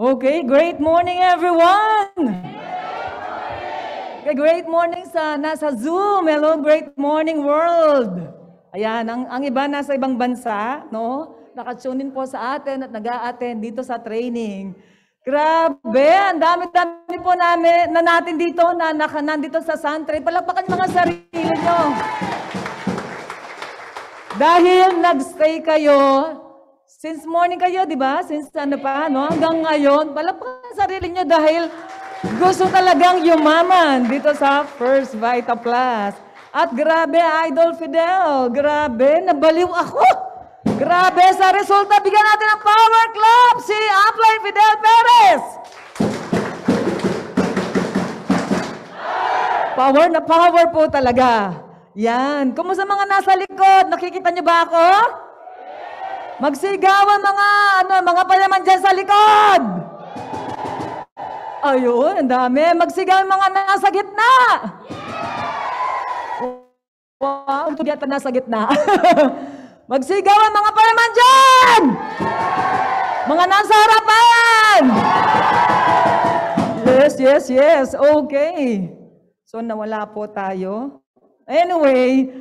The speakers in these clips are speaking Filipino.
Okay, great morning everyone! Great okay, great morning sa nasa Zoom. Hello, great morning world! Ayan, ang, ang iba nasa ibang bansa, no? Nakatune po sa atin at nag attend dito sa training. Grabe, ang dami-dami po namin na natin dito na, na nandito sa Suntrade. Palakpakan mga sarili nyo. Dahil nag nagstay kayo Since morning kayo, di ba? Since ano pa, no? Hanggang ngayon, palapakan sarili nyo dahil gusto talagang yumaman dito sa First Vita Plus. At grabe, Idol Fidel, grabe, nabaliw ako. Grabe, sa resulta, bigyan natin ng power club si Upline Fidel Perez. Power na power po talaga. Yan. Kumusta mga nasa likod? Nakikita niyo ba ako? Magsigawan mga, ano, mga palaman dyan sa likod! Ayun, ang dami. Magsigawan mga nasa gitna! Wow, tugyat pa nasa gitna. Magsigawan mga palaman dyan! Mga nasa harapan! Yes, yes, yes. Okay. So, nawala po tayo. Anyway,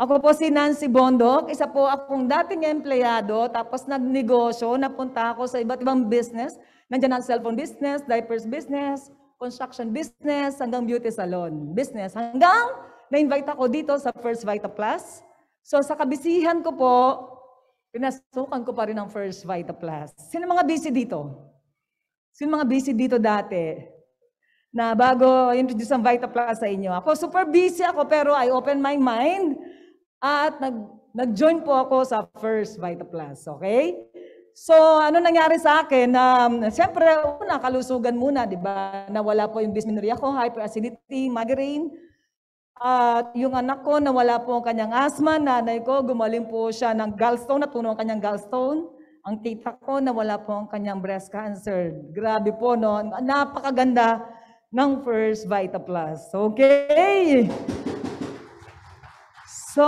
ako po si Nancy Bondok, isa po akong dating empleyado, tapos nagnegosyo, napunta ako sa iba't ibang business. Nandiyan ang cellphone business, diapers business, construction business, hanggang beauty salon business. Hanggang na-invite ako dito sa First Vita Plus. So sa kabisihan ko po, pinasukan ko pa rin ang First Vita Plus. Sino mga busy dito? Sino mga busy dito dati? Na bago introduce ang Vita Plus sa inyo. Ako super busy ako pero I open my mind at nag, nag-join po ako sa First Vita Plus, okay? So, ano nangyari sa akin? Um, Siyempre, una, kalusugan muna, di ba? Nawala po yung dysmenorrhea ko, hyperacidity, migraine. At uh, yung anak ko, nawala po ang kanyang asthma. Nanay ko, gumaling po siya ng gallstone, natunaw ang kanyang gallstone. Ang tita ko, nawala po ang kanyang breast cancer. Grabe po, no? Napakaganda ng First Vita Plus. Okay! So,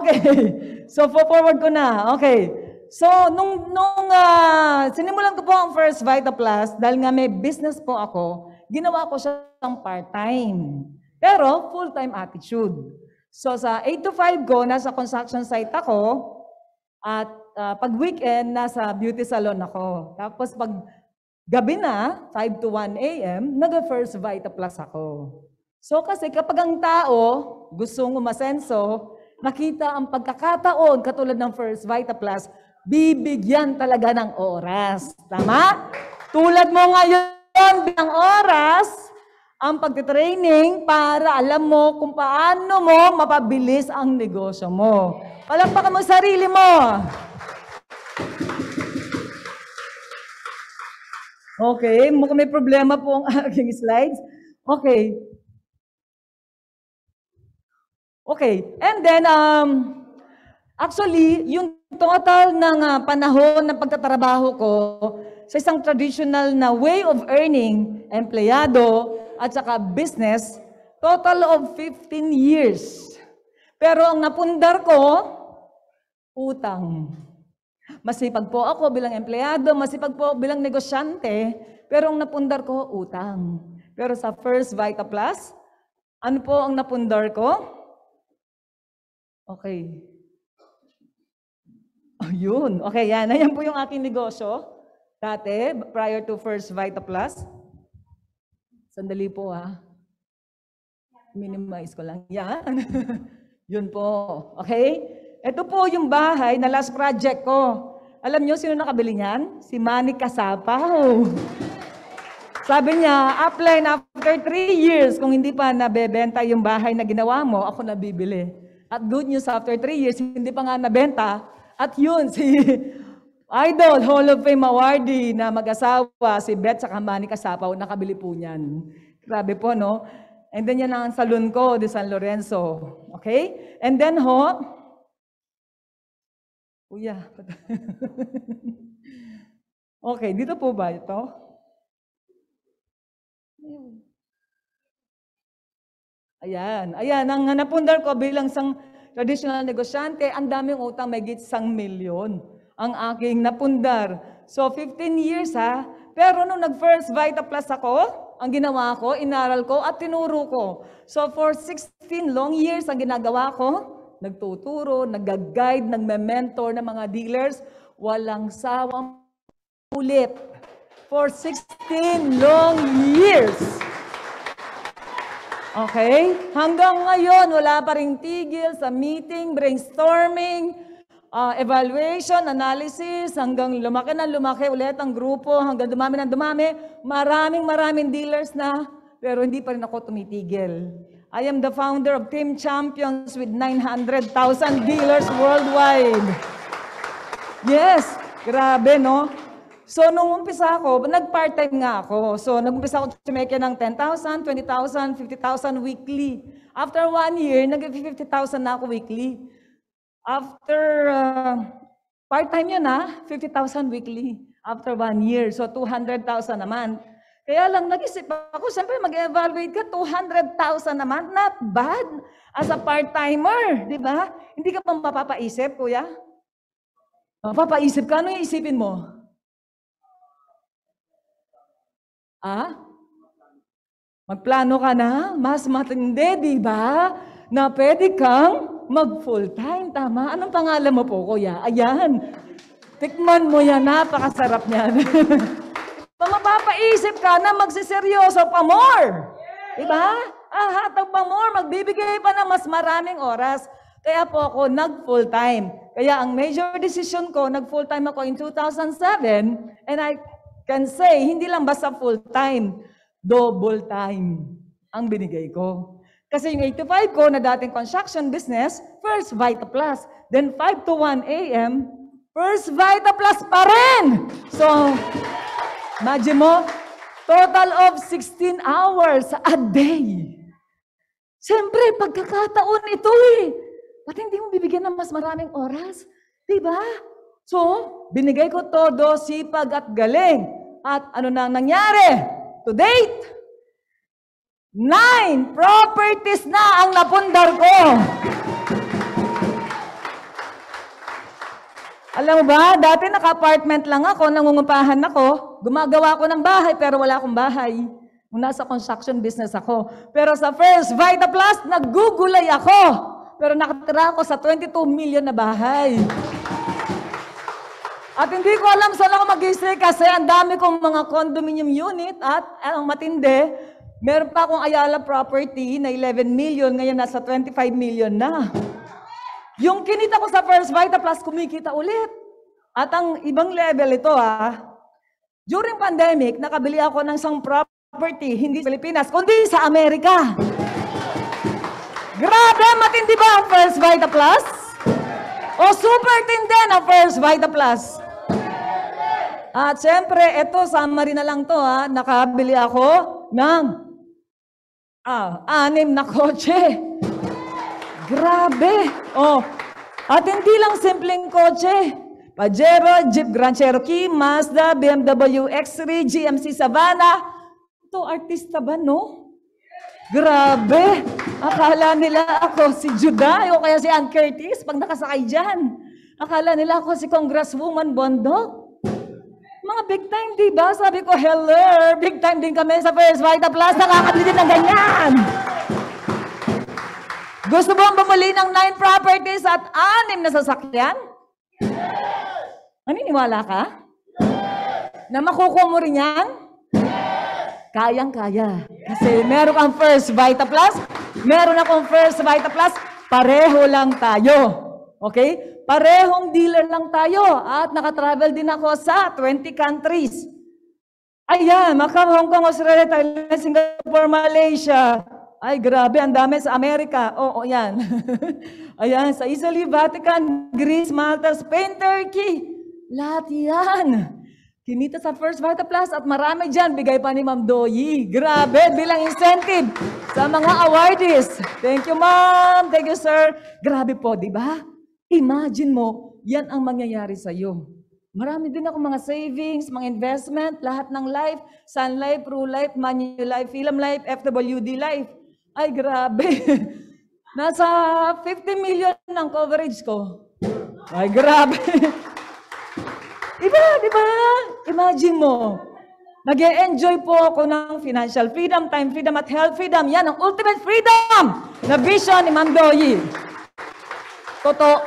okay. So, forward ko na. Okay. So, nung, nung uh, sinimulan ko po ang first Vita Plus, dahil nga may business po ako, ginawa ko siya ng part-time. Pero, full-time attitude. So, sa 8 to 5 ko, nasa construction site ako. At uh, pag weekend, nasa beauty salon ako. Tapos, pag gabi na, 5 to 1 a.m., nag-first Vita Plus ako. So kasi kapag ang tao gusto ng umasenso, nakita ang pagkakataon katulad ng First Vita Plus, bibigyan talaga ng oras. Tama? Tulad mo ngayon, ng oras, ang pagtitraining para alam mo kung paano mo mapabilis ang negosyo mo. Palakpakan mo sarili mo. Okay, mukhang may problema po ang aking slides. Okay, Okay, and then, um, actually, yung total ng uh, panahon ng pagtatrabaho ko sa isang traditional na way of earning, empleyado, at saka business, total of 15 years. Pero ang napundar ko, utang. Masipag po ako bilang empleyado, masipag po bilang negosyante, pero ang napundar ko, utang. Pero sa First Vita Plus, ano po ang napundar ko? Okay. Ayun. okay, yan. Ayan po yung aking negosyo. Dati, prior to First Vita Plus. Sandali po ha. Ah. Minimize ko lang. Yan. Yun po. Okay? Ito po yung bahay na last project ko. Alam nyo, sino nakabili niyan? Si Manny Kasapaw. Sabi niya, upline, after three years, kung hindi pa nabebenta yung bahay na ginawa mo, ako nabibili. At good news, after 3 years, hindi pa nga nabenta. At yun, si Idol Hall of Fame awardee na mag-asawa, si Beth sa Kamani Kasapaw, nakabili po niyan. Grabe po, no? And then yan ang salon ko, di San Lorenzo. Okay? And then ho, Kuya. okay, dito po ba ito? Ayan. Ayan, ang napundar ko bilang sang traditional negosyante, ang daming utang, may sang milyon ang aking napundar. So, 15 years ha. Pero nung nag-first Vita Plus ako, ang ginawa ko, inaral ko at tinuro ko. So, for 16 long years ang ginagawa ko, nagtuturo, nag-guide, nagme-mentor ng mga dealers, walang sawang ulit. For 16 long years. Okay? Hanggang ngayon, wala pa rin tigil sa meeting, brainstorming, uh, evaluation, analysis, hanggang lumaki na lumaki ulit ang grupo, hanggang dumami na dumami. Maraming maraming dealers na, pero hindi pa rin ako tumitigil. I am the founder of Team Champions with 900,000 dealers worldwide. Yes, grabe no? So, nung umpisa ako, nag-part-time nga ako. So, nag-umpisa ako sa tumeke ng 10,000, 20,000, 50,000 weekly. After one year, nag-50,000 na ako weekly. After, uh, part-time yun ha, 50,000 weekly. After one year, so 200,000 naman. Kaya lang, nag-isip ako, siyempre mag-evaluate ka, 200,000 naman, not bad as a part-timer, di ba? Hindi ka pa mapapaisip, kuya? Mapapaisip ka, ano yung isipin mo? Ha? Magplano ka na, mas matindi, di ba? Na pwede kang mag full-time, tama? Anong pangalan mo po, kuya? Ayan. Tikman mo yan, napakasarap niyan. Mapapaisip ka na magsiseryoso pa more. Diba? Ah, hatag pa more, magbibigay pa na mas maraming oras. Kaya po ako nag full-time. Kaya ang major decision ko, nag full-time ako in 2007 and I can say, hindi lang basta full time, double time ang binigay ko. Kasi yung 8 to 5 ko na dating construction business, first Vita Plus, then 5 to 1 a.m., first Vita Plus pa rin! So, imagine mo, total of 16 hours a day. Siyempre, pagkakataon ito eh. Ba't hindi mo bibigyan ng mas maraming oras? Diba? ba? So, binigay ko todo, sipag at galing. At ano nang nangyari? To date, nine properties na ang napundar ko. Alam mo ba, dati naka-apartment lang ako, nangungupahan ako. Gumagawa ako ng bahay, pero wala akong bahay. Nasa construction business ako. Pero sa first Vita Plus, naggugulay ako. Pero nakatira ako sa 22 million na bahay. At hindi ko alam saan ako mag-stay kasi ang dami kong mga condominium unit at eh, ang matindi, meron pa akong Ayala property na 11 million, ngayon nasa 25 million na. Yung kinita ko sa First Vita Plus, kumikita ulit. At ang ibang level ito ha, during pandemic, nakabili ako ng isang property, hindi sa Pilipinas, kundi sa Amerika. Grabe, matindi ba ang First Vita Plus? O super tindi ng First Vita Plus? At syempre, ito, summary na lang to ha. Nakabili ako ng ah, anim na kotse. Grabe! Oh. At hindi lang simpleng kotse. Pajero, Jeep Grand Cherokee, Mazda, BMW X3, GMC Savannah. Ito, artista ba, no? Grabe! Akala nila ako si Juday o kaya si Ann Curtis pag nakasakay dyan. Akala nila ako si Congresswoman Bondok. Mga big time, di ba? Sabi ko, hello, big time din kami sa First Vita Plus. Nakakabili din ng ganyan. Gusto mo bumili ng nine properties at anim na sasakyan? Yes! Naniniwala ka? Yes! Na makukuha mo rin yan? Yes! Kayang-kaya. Yes! Kasi meron kang First Vita Plus, meron akong First Vita Plus, pareho lang tayo. Okay? Parehong dealer lang tayo at nakatravel din ako sa 20 countries. Ayan, Macau, Hong Kong, Australia, Thailand, Singapore, Malaysia. Ay, grabe, ang dami sa Amerika. Oo, oh, yan. ayan, sa Italy, Vatican, Greece, Malta, Spain, Turkey. Lahat yan. Kinita sa First Vita Plus at marami dyan. Bigay pa ni Ma'am Doyi. Grabe, bilang incentive sa mga awardees. Thank you, Ma'am. Thank you, sir. Grabe po, di ba? Imagine mo, yan ang mangyayari sa iyo. Marami din ako mga savings, mga investment, lahat ng life, Sun Life, Pro Life, Manny Life, Film Life, FWD Life. Ay, grabe. Nasa 50 million ang coverage ko. Ay, grabe. Iba, di ba? Imagine mo. nag enjoy po ako ng financial freedom, time freedom, at health freedom. Yan ang ultimate freedom na vision ni Ma'am Doyi. Totoo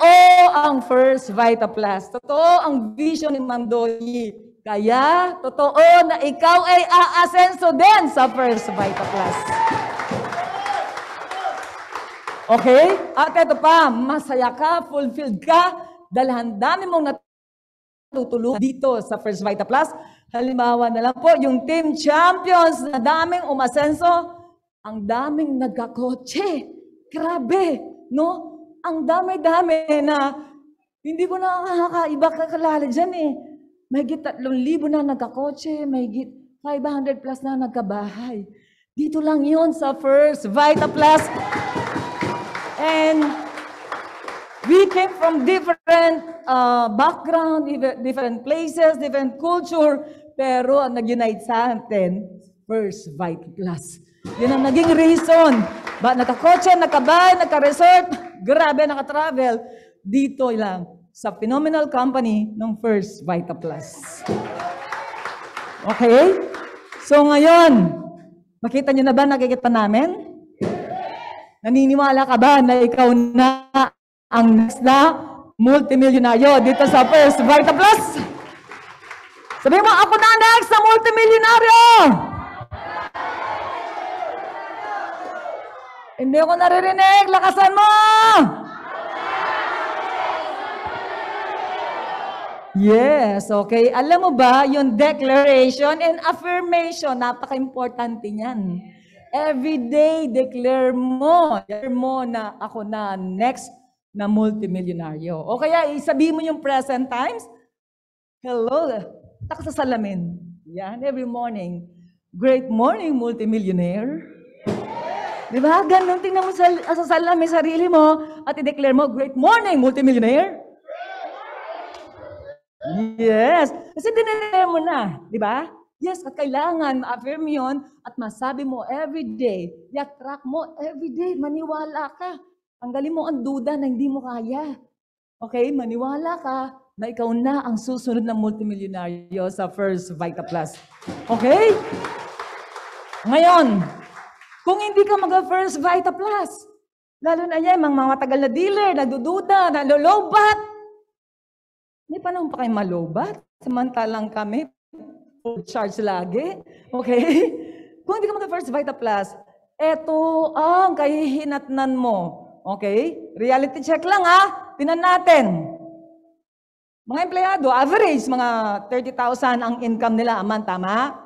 ang first Vitaplas. Totoo ang vision ni Mandoyi. Kaya, totoo na ikaw ay aasenso din sa first Vitaplas. Okay? At ito pa, masaya ka, fulfilled ka, dahil dami mong natutulungan dito sa First Vita Plus. Halimbawa na lang po, yung team champions na daming umasenso, ang daming nagkakotse. Grabe, no? ang dami-dami na hindi ko na nakakaiba kakalala dyan eh. May git 3,000 na nagkakotse, may git 500 plus na nagkabahay. Dito lang yon sa First Vita Plus. And we came from different uh, background, different places, different culture, pero ang nag-unite sa atin, First Vita Plus. Yun ang naging reason. Ba, nagkakotse, nagkabay, nagka-resort, grabe, nakatravel. Dito lang sa phenomenal company ng First Vita Plus. Okay? So ngayon, makita nyo na ba nakikita namin? Naniniwala ka ba na ikaw na ang next na multimillionaryo dito sa First Vita Plus? Sabi mo, ako na next na multimillionaryo! Hindi ko naririnig. Lakasan mo! Yes, okay. Alam mo ba, yung declaration and affirmation, napaka-importante niyan. day, declare mo. Declare mo na ako na next na multimillionaryo. O kaya, isabihin mo yung present times. Hello, tak sa Yan, every morning. Great morning, multimillionaire. Di ba? Ganun, tingnan mo sa, ah, sa salamin sarili mo at i-declare mo, great morning, multimillionaire. Yes. Kasi dinilay mo na, di ba? Yes, at kailangan ma-affirm yun at masabi mo every day, i-attract mo every day, maniwala ka. Tanggalin mo ang duda na hindi mo kaya. Okay, maniwala ka na ikaw na ang susunod na multimillionaryo sa first Vita Plus. Okay? Ngayon, kung hindi ka mag-first Vita Plus, lalo na yan, mga matagal na dealer, nagdududa, nalolobat. May panahon pa kayo malobat? Samantalang kami, full charge lagi. Okay? Kung hindi ka mag-first Vita Plus, eto ang kahihinatnan mo. Okay? Reality check lang ha. Tinan natin. Mga empleyado, average, mga 30,000 ang income nila a month, tama?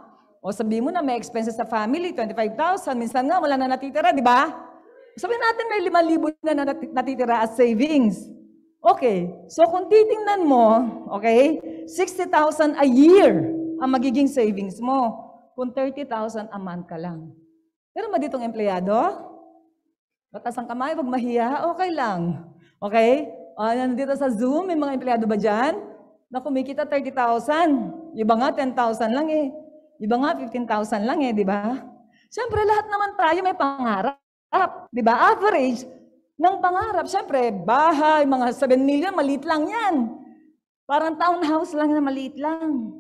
O sabihin mo na may expenses sa family, 25,000, minsan nga wala na natitira, di ba? Sabihin natin may 5,000 na natitira as savings. Okay, so kung titingnan mo, okay, 60,000 a year ang magiging savings mo kung 30,000 a month ka lang. Pero ba ditong empleyado? Batas ang kamay, wag mahiya, okay lang. Okay? Uh, nandito sa Zoom, may mga empleyado ba dyan? Na kumikita 30,000. Iba nga, 10,000 lang eh. Di ba nga, 15,000 lang eh, di ba? Siyempre, lahat naman tayo may pangarap. Di ba? Average ng pangarap. Siyempre, bahay, mga 7 million, maliit lang yan. Parang townhouse lang na maliit lang.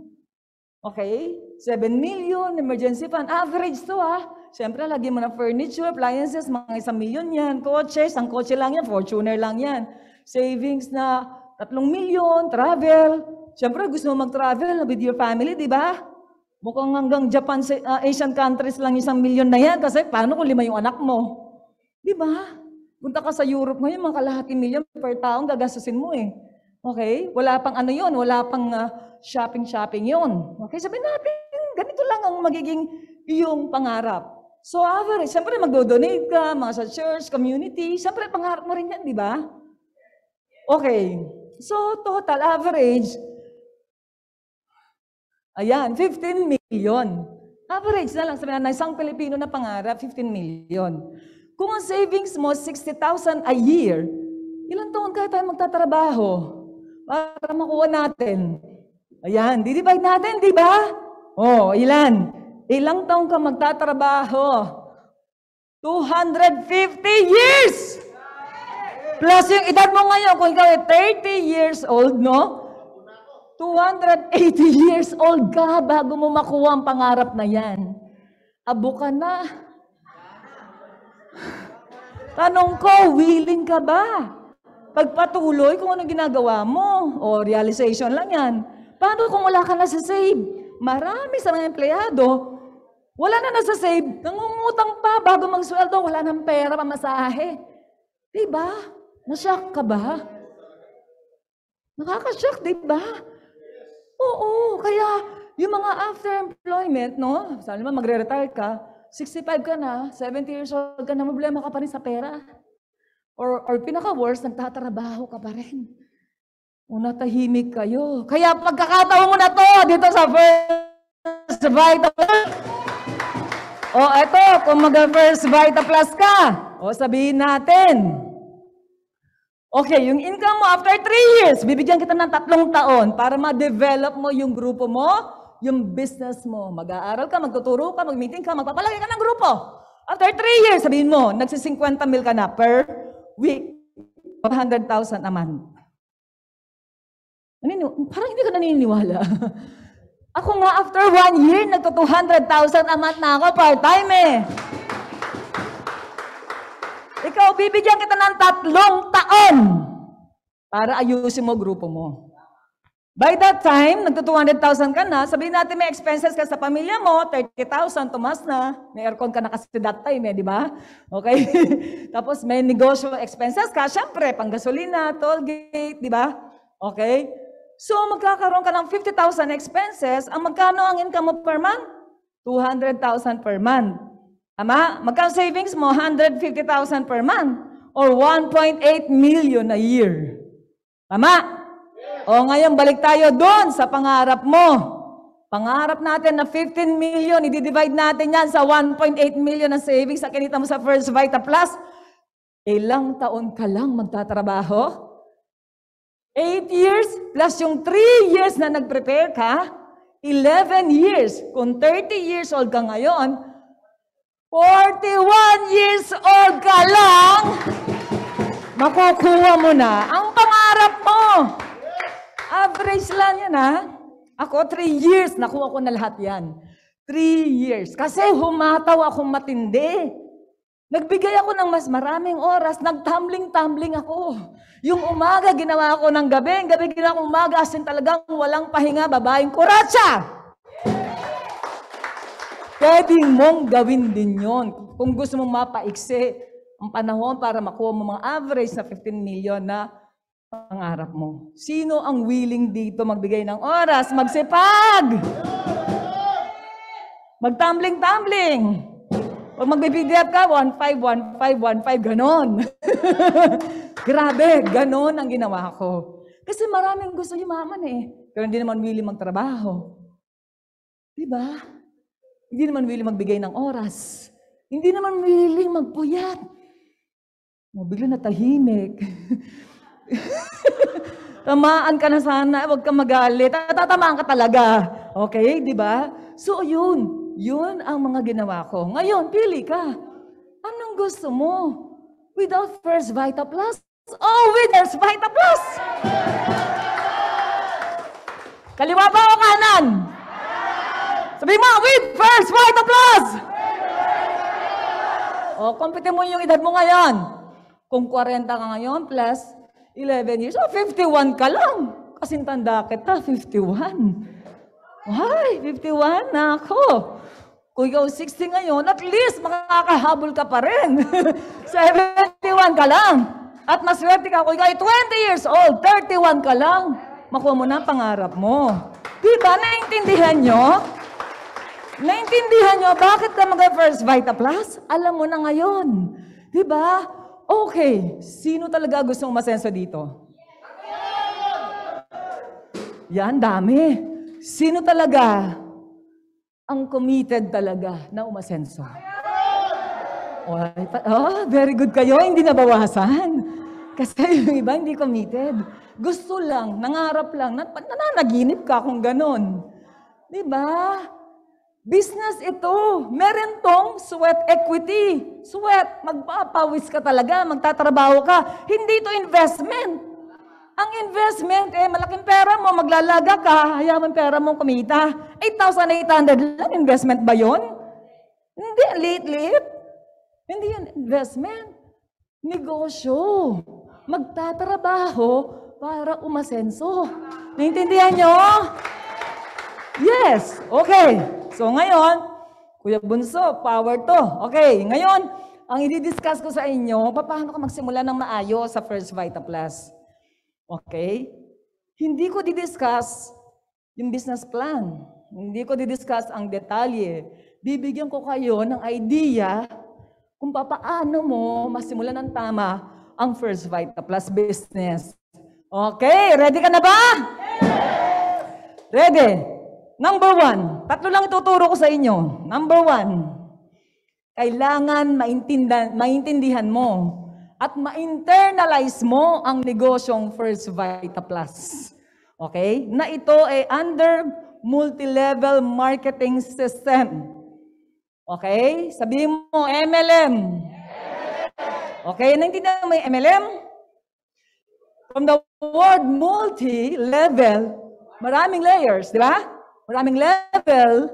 Okay? 7 million, emergency fund. Average to ah. Siyempre, lagi mo na furniture, appliances, mga 1 million yan. Kotse, isang kotse lang yan, Fortuner lang yan. Savings na 3 million, travel. Siyempre, gusto mo mag-travel with your family, di ba? Mukhang hanggang Japan, uh, Asian countries lang isang milyon na yan kasi paano kung lima yung anak mo? Di ba? Punta ka sa Europe ngayon, mga kalahati milyon per taong gagastusin mo eh. Okay? Wala pang ano yun, wala pang uh, shopping-shopping yun. Okay, Sabi natin, ganito lang ang magiging iyong pangarap. So average, siyempre magdo-donate ka, mga sa church, community, siyempre pangarap mo rin yan, di ba? Okay. So total average, Ayan, 15 million. Average na lang, sabi na, isang Pilipino na pangarap, 15 million. Kung ang savings mo, 60,000 a year, ilang taon kaya tayo magtatrabaho para makuha natin? Ayan, didivide natin, di ba? Oh, ilan? Ilang taon ka magtatrabaho? 250 years! Plus yung edad mo ngayon, kung ikaw ay 30 years old, no? 280 years old ka bago mo makuha ang pangarap na yan. Abo ka na. Tanong ko, willing ka ba? Pagpatuloy kung ano ginagawa mo. O realization lang yan. Paano kung wala ka na sa save? Marami sa mga empleyado, wala na nasa save, nangungutang pa bago magsweldo, wala ng pera, pamasahe. Diba? Nashock ka ba? Nakakashock, diba? Oo, kaya yung mga after employment, no? Sabi naman magre-retire ka, 65 ka na, 70 years old ka na, problema ka pa rin sa pera. Or, or pinaka worst nagtatrabaho ka pa rin. Una, tahimik kayo. Kaya pagkakataon mo na to dito sa First Vita Plus. O, eto, kung mag-First Vita Plus ka, o sabihin natin, Okay, yung income mo after 3 years, bibigyan kita ng tatlong taon para ma-develop mo yung grupo mo, yung business mo. Mag-aaral ka, magtuturo ka, mag-meeting ka, magpapalagay ka ng grupo. After 3 years, sabihin mo, nagsi-50 mil ka na per week. 100,000 a month. Naniniw- parang hindi ka naniniwala. ako nga, after one year, nagto 200,000 a month na ako part-time eh. Ikaw, bibigyan kita ng tatlong taon para ayusin mo grupo mo. By that time, nagto-200,000 ka na, sabihin natin may expenses ka sa pamilya mo, 30,000, tumas na. May aircon ka na kasi that time eh, di ba? Okay? Tapos may negosyo expenses ka, syempre, pang gasolina, toll gate, di ba? Okay? So, magkakaroon ka ng 50,000 expenses. Ang magkano ang income mo per month? 200,000 per month. Ama, magkano savings mo? 150,000 per month or 1.8 million a year. Tama? O ngayon, balik tayo doon sa pangarap mo. Pangarap natin na 15 million, i-divide natin yan sa 1.8 million na savings sa kinita mo sa First Vita Plus. Ilang taon ka lang magtatrabaho? 8 years plus yung 3 years na nag-prepare ka, 11 years. Kung 30 years old ka ngayon, 41 years old ka lang, makukuha mo na ang pangarap mo. Average lang yan, ha? Ako, 3 years, nakuha ko na lahat yan. 3 years. Kasi humataw ako matindi. Nagbigay ako ng mas maraming oras, nagtumbling-tumbling ako. Yung umaga, ginawa ko ng gabi, gabi ginawa ko umaga, as talagang walang pahinga, babaeng kuratsa. Pwede mong gawin din yon. Kung gusto mong mapaiksi ang panahon para makuha mo mga average na 15 million na pangarap mo. Sino ang willing dito magbigay ng oras? Magsipag! Magtumbling-tumbling! Pag magbe-PDF ka, 1-5, 1-5, 1-5, ganon. Grabe, ganon ang ginawa ko. Kasi maraming gusto yumaman eh. Pero hindi naman willing magtrabaho. Diba? Hindi naman willing magbigay ng oras. Hindi naman willing magpuyat. O, bigla na tahimik. Tamaan ka na sana, huwag kang magalit. Tatamaan ka talaga. Okay, di ba? So, yun. Yun ang mga ginawa ko. Ngayon, pili ka. Anong gusto mo? Without first Vita Plus? Oh, winners, Vita Plus! Kaliwa ba o kanan? Sabi mo, with first white applause! O, compute mo yung edad mo ngayon. Kung 40 ka ngayon, plus 11 years, oh, 51 ka lang. Kasi tanda kita, 51. Why? 51 na ako. Kung ikaw 60 ngayon, at least makakahabol ka pa rin. 71 ka lang. At maswerte ka kung ikaw ay 20 years old, 31 ka lang. Makuha mo na ang pangarap mo. Di ba? Naintindihan nyo? Naintindihan nyo, bakit ka mag-first Vita Plus? Alam mo na ngayon. Di ba? Okay, sino talaga gustong masenso dito? Yan, dami. Sino talaga ang committed talaga na umasenso? Alright. Oh, very good kayo. Hindi nabawasan. Kasi yung iba hindi committed. Gusto lang, nangarap lang, nan nananaginip ka kung ganun. Di ba? Business ito. Meron tong sweat equity. Sweat. Magpapawis ka talaga. Magtatrabaho ka. Hindi ito investment. Ang investment, eh, malaking pera mo, maglalaga ka, hayaman pera mo kumita. 8,800 lang, investment ba yon? Hindi, liit-liit. Hindi yan investment. Negosyo. Magtatrabaho para umasenso. Naintindihan nyo? Yes. Okay. So ngayon, Kuya Bunso, power to. Okay, ngayon, ang i-discuss ko sa inyo, paano ka magsimula ng maayos sa First Vita Plus. Okay? Hindi ko di-discuss yung business plan. Hindi ko di-discuss ang detalye. Bibigyan ko kayo ng idea kung paano mo masimula ng tama ang First Vita Plus business. Okay, ready ka na ba? Yes! Ready? Number one, tatlo lang ituturo ko sa inyo. Number one, kailangan maintindihan, mo at ma-internalize mo ang negosyong First Vita Plus. Okay? Na ito ay under multi-level marketing system. Okay? Sabihin mo, MLM. Okay, naintindihan mo yung MLM? From the word multi-level, maraming layers, di ba? maraming level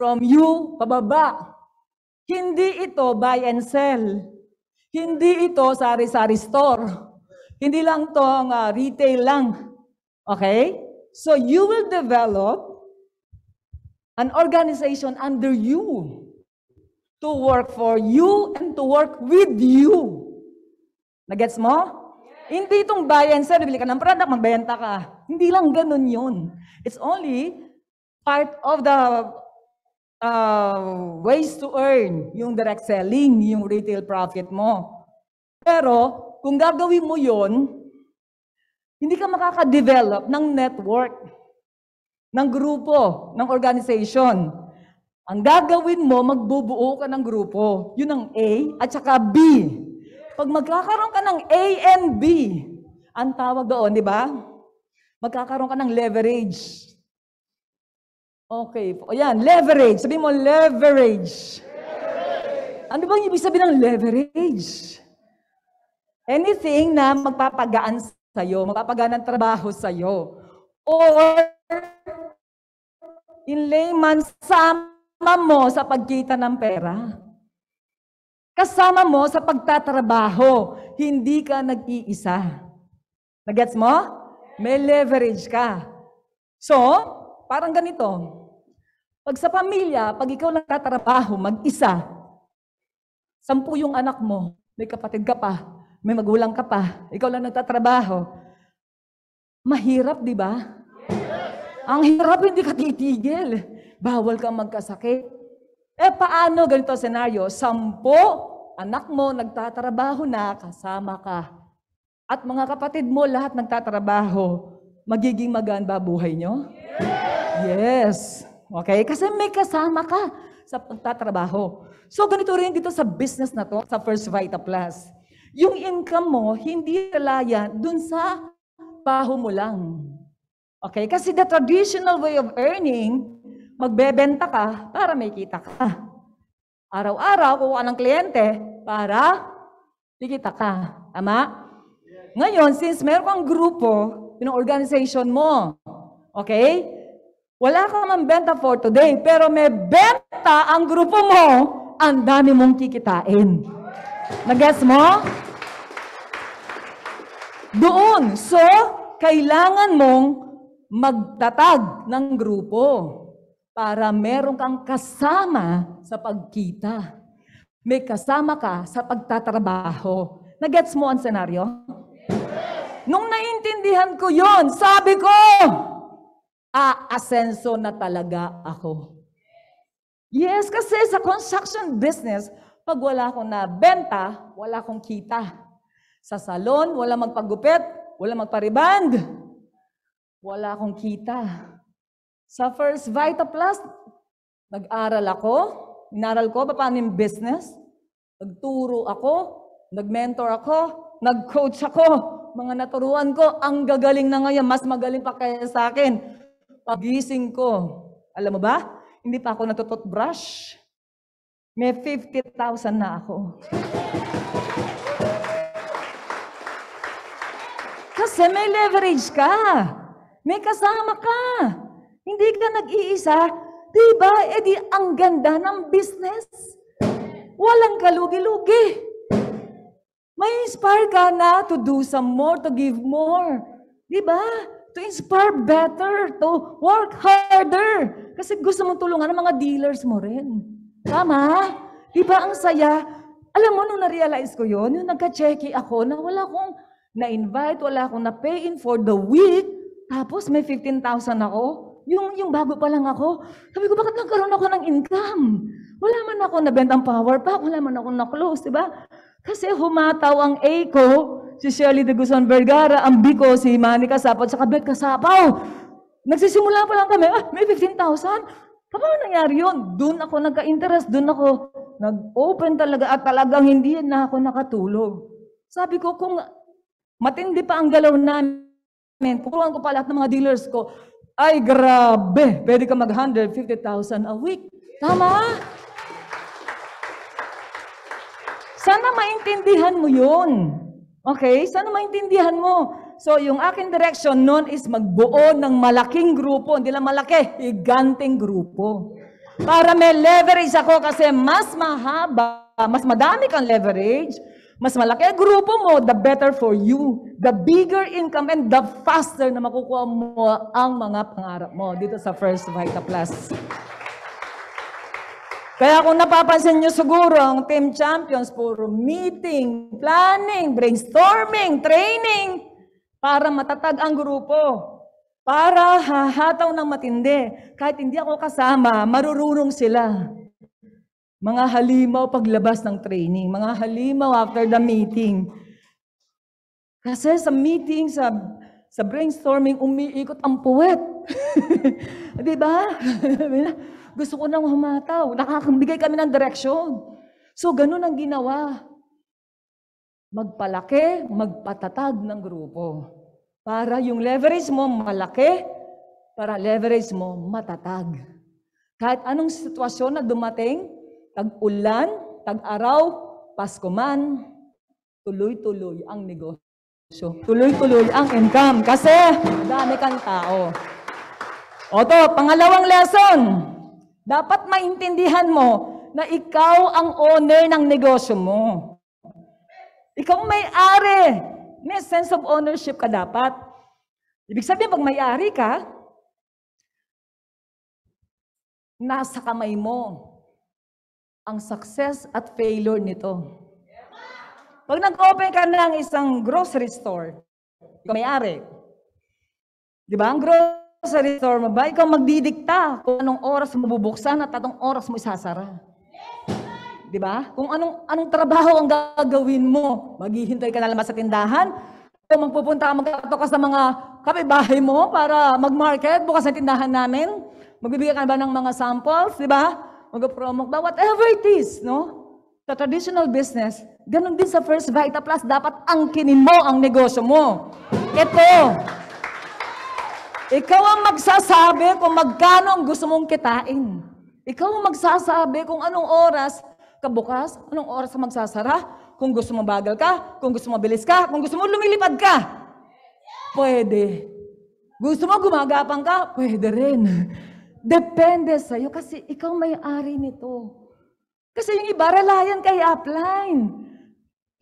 from you pababa. Hindi ito buy and sell. Hindi ito sari-sari store. Hindi lang to ang uh, retail lang. Okay? So you will develop an organization under you to work for you and to work with you. Nagets mo? Yes. Hindi itong buy and sell, bibili ka ng product, magbenta ka. Hindi lang ganun yun. It's only part of the uh, ways to earn, yung direct selling, yung retail profit mo. Pero, kung gagawin mo yon, hindi ka makaka-develop ng network, ng grupo, ng organization. Ang gagawin mo, magbubuo ka ng grupo. Yun ang A at saka B. Pag magkakaroon ka ng A and B, ang tawag doon, di ba? Magkakaroon ka ng leverage. Okay. O yan, leverage. Sabi mo, leverage. leverage. Ano bang ibig sabihin ng leverage? Anything na magpapagaan sa'yo, magpapagaan ng trabaho sa'yo. Or, in layman, sama mo sa pagkita ng pera. Kasama mo sa pagtatrabaho. Hindi ka nag-iisa. Nagets mo? May leverage ka. So, Parang ganito. Pag sa pamilya, pag ikaw lang tatrabaho, mag-isa, sampu yung anak mo, may kapatid ka pa, may magulang ka pa, ikaw lang nagtatrabaho, mahirap, di ba? Ang hirap, hindi ka titigil. Bawal kang magkasakit. Eh paano ganito senaryo? Sampo, anak mo nagtatrabaho na, kasama ka. At mga kapatid mo, lahat nagtatrabaho. Magiging magaan ba buhay nyo? Yeah! Yes. Okay? Kasi may kasama ka sa pagtatrabaho. So, ganito rin dito sa business na to, sa First Vita Plus. Yung income mo, hindi talaya dun sa baho mo lang. Okay? Kasi the traditional way of earning, magbebenta ka para may kita ka. Araw-araw, kukuha ng kliyente para kikita ka. Tama? Ngayon, since meron kang grupo, yung organization mo, okay? Wala ka man benta for today, pero may benta ang grupo mo, ang dami mong kikitain. Nag-guess mo? Doon. So, kailangan mong magtatag ng grupo para meron kang kasama sa pagkita. May kasama ka sa pagtatrabaho. Nag-gets mo ang senaryo? Nung naintindihan ko yon, sabi ko, aasenso na talaga ako. Yes, kasi sa construction business, pag wala akong nabenta, wala akong kita. Sa salon, wala magpagupit, wala magpariband, wala akong kita. Sa first Vita Plus, nag-aral ako, inaral ko paano yung business, nagturo ako, nag-mentor ako, nag-coach ako, mga naturuan ko, ang gagaling na ngayon, mas magaling pa kaya sa akin. Pagising ko, alam mo ba? Hindi pa ako brush. May 50,000 na ako. Kasi may leverage ka. May kasama ka. Hindi ka nag-iisa. Diba? E di ang ganda ng business. Walang kalugi-lugi. May inspire ka na to do some more, to give more. Diba? to inspire better, to work harder. Kasi gusto mong tulungan ang mga dealers mo rin. Tama? Diba ang saya? Alam mo, nung na-realize ko yon, yung nagka-checky ako na wala akong na-invite, wala akong na-pay in for the week, tapos may 15,000 ako. Yung, yung bago pa lang ako. Sabi ko, bakit nagkaroon ako ng income? Wala man ako na bentang power pack, wala man ako na close, di ba? Kasi humataw ang A ko, si Shelly de Guzman Vergara, ang B ko, si Manny Kasapaw, sa Beth Kasapaw. Nagsisimula pa lang kami, ah, may 15,000? Paano nangyari yun? Doon ako nagka-interest, doon ako nag-open talaga at talagang hindi na ako nakatulog. Sabi ko, kung matindi pa ang galaw namin, kukuhan ko pa lahat ng mga dealers ko, ay grabe, pwede ka mag-150,000 a week. Tama? Sana maintindihan mo yun. Okay? Sana maintindihan mo. So, yung akin direction noon is magbuo ng malaking grupo. Hindi lang malaki, higanting grupo. Para may leverage ako kasi mas mahaba, mas madami kang leverage, mas malaki ang grupo mo, the better for you. The bigger income and the faster na makukuha mo ang mga pangarap mo dito sa First Vita Plus. Kaya kung napapansin nyo siguro, ang team champions, puro meeting, planning, brainstorming, training, para matatag ang grupo. Para hahataw ng matindi. Kahit hindi ako kasama, marurunong sila. Mga halimaw paglabas ng training. Mga halimaw after the meeting. Kasi sa meeting, sa, sa brainstorming, umiikot ang puwet. di ba? Gusto ko nang humataw. Nakakabigay kami ng direksyon. So, ganun ang ginawa. Magpalaki, magpatatag ng grupo. Para yung leverage mo malaki, para leverage mo matatag. Kahit anong sitwasyon na dumating, tag-ulan, tag-araw, Pasko man, tuloy-tuloy ang negosyo. Tuloy-tuloy ang income kasi dami kang tao. Oto, pangalawang lesson. Dapat maintindihan mo na ikaw ang owner ng negosyo mo. Ikaw may-ari. May sense of ownership ka dapat. Ibig sabihin, pag may-ari ka, nasa kamay mo ang success at failure nito. Pag nag-open ka ng isang grocery store, ikaw may-ari. Di ba? Ang grocery grocery store mo ba? Ikaw magdidikta kung anong oras mo bubuksan at anong oras mo isasara. Di ba? Kung anong, anong trabaho ang gagawin mo. Maghihintay ka na lang sa tindahan. O magpupunta ka magtatokas ng mga kapibahay mo para mag-market. Bukas sa tindahan namin. Magbibigay ka na ba ng mga samples? Di ba? mag promo ba? Whatever it is, no? Sa traditional business, ganun din sa First Vita Plus, dapat angkinin mo ang negosyo mo. Ito, ikaw ang magsasabi kung magkano ang gusto mong kitain. Ikaw ang magsasabi kung anong oras ka bukas, anong oras ka magsasara, kung gusto mong bagal ka, kung gusto mong bilis ka, kung gusto mong lumilipad ka. Pwede. Gusto mo gumagapang ka, pwede rin. Depende iyo kasi ikaw may-ari nito. Kasi yung iba, relayan kay upline.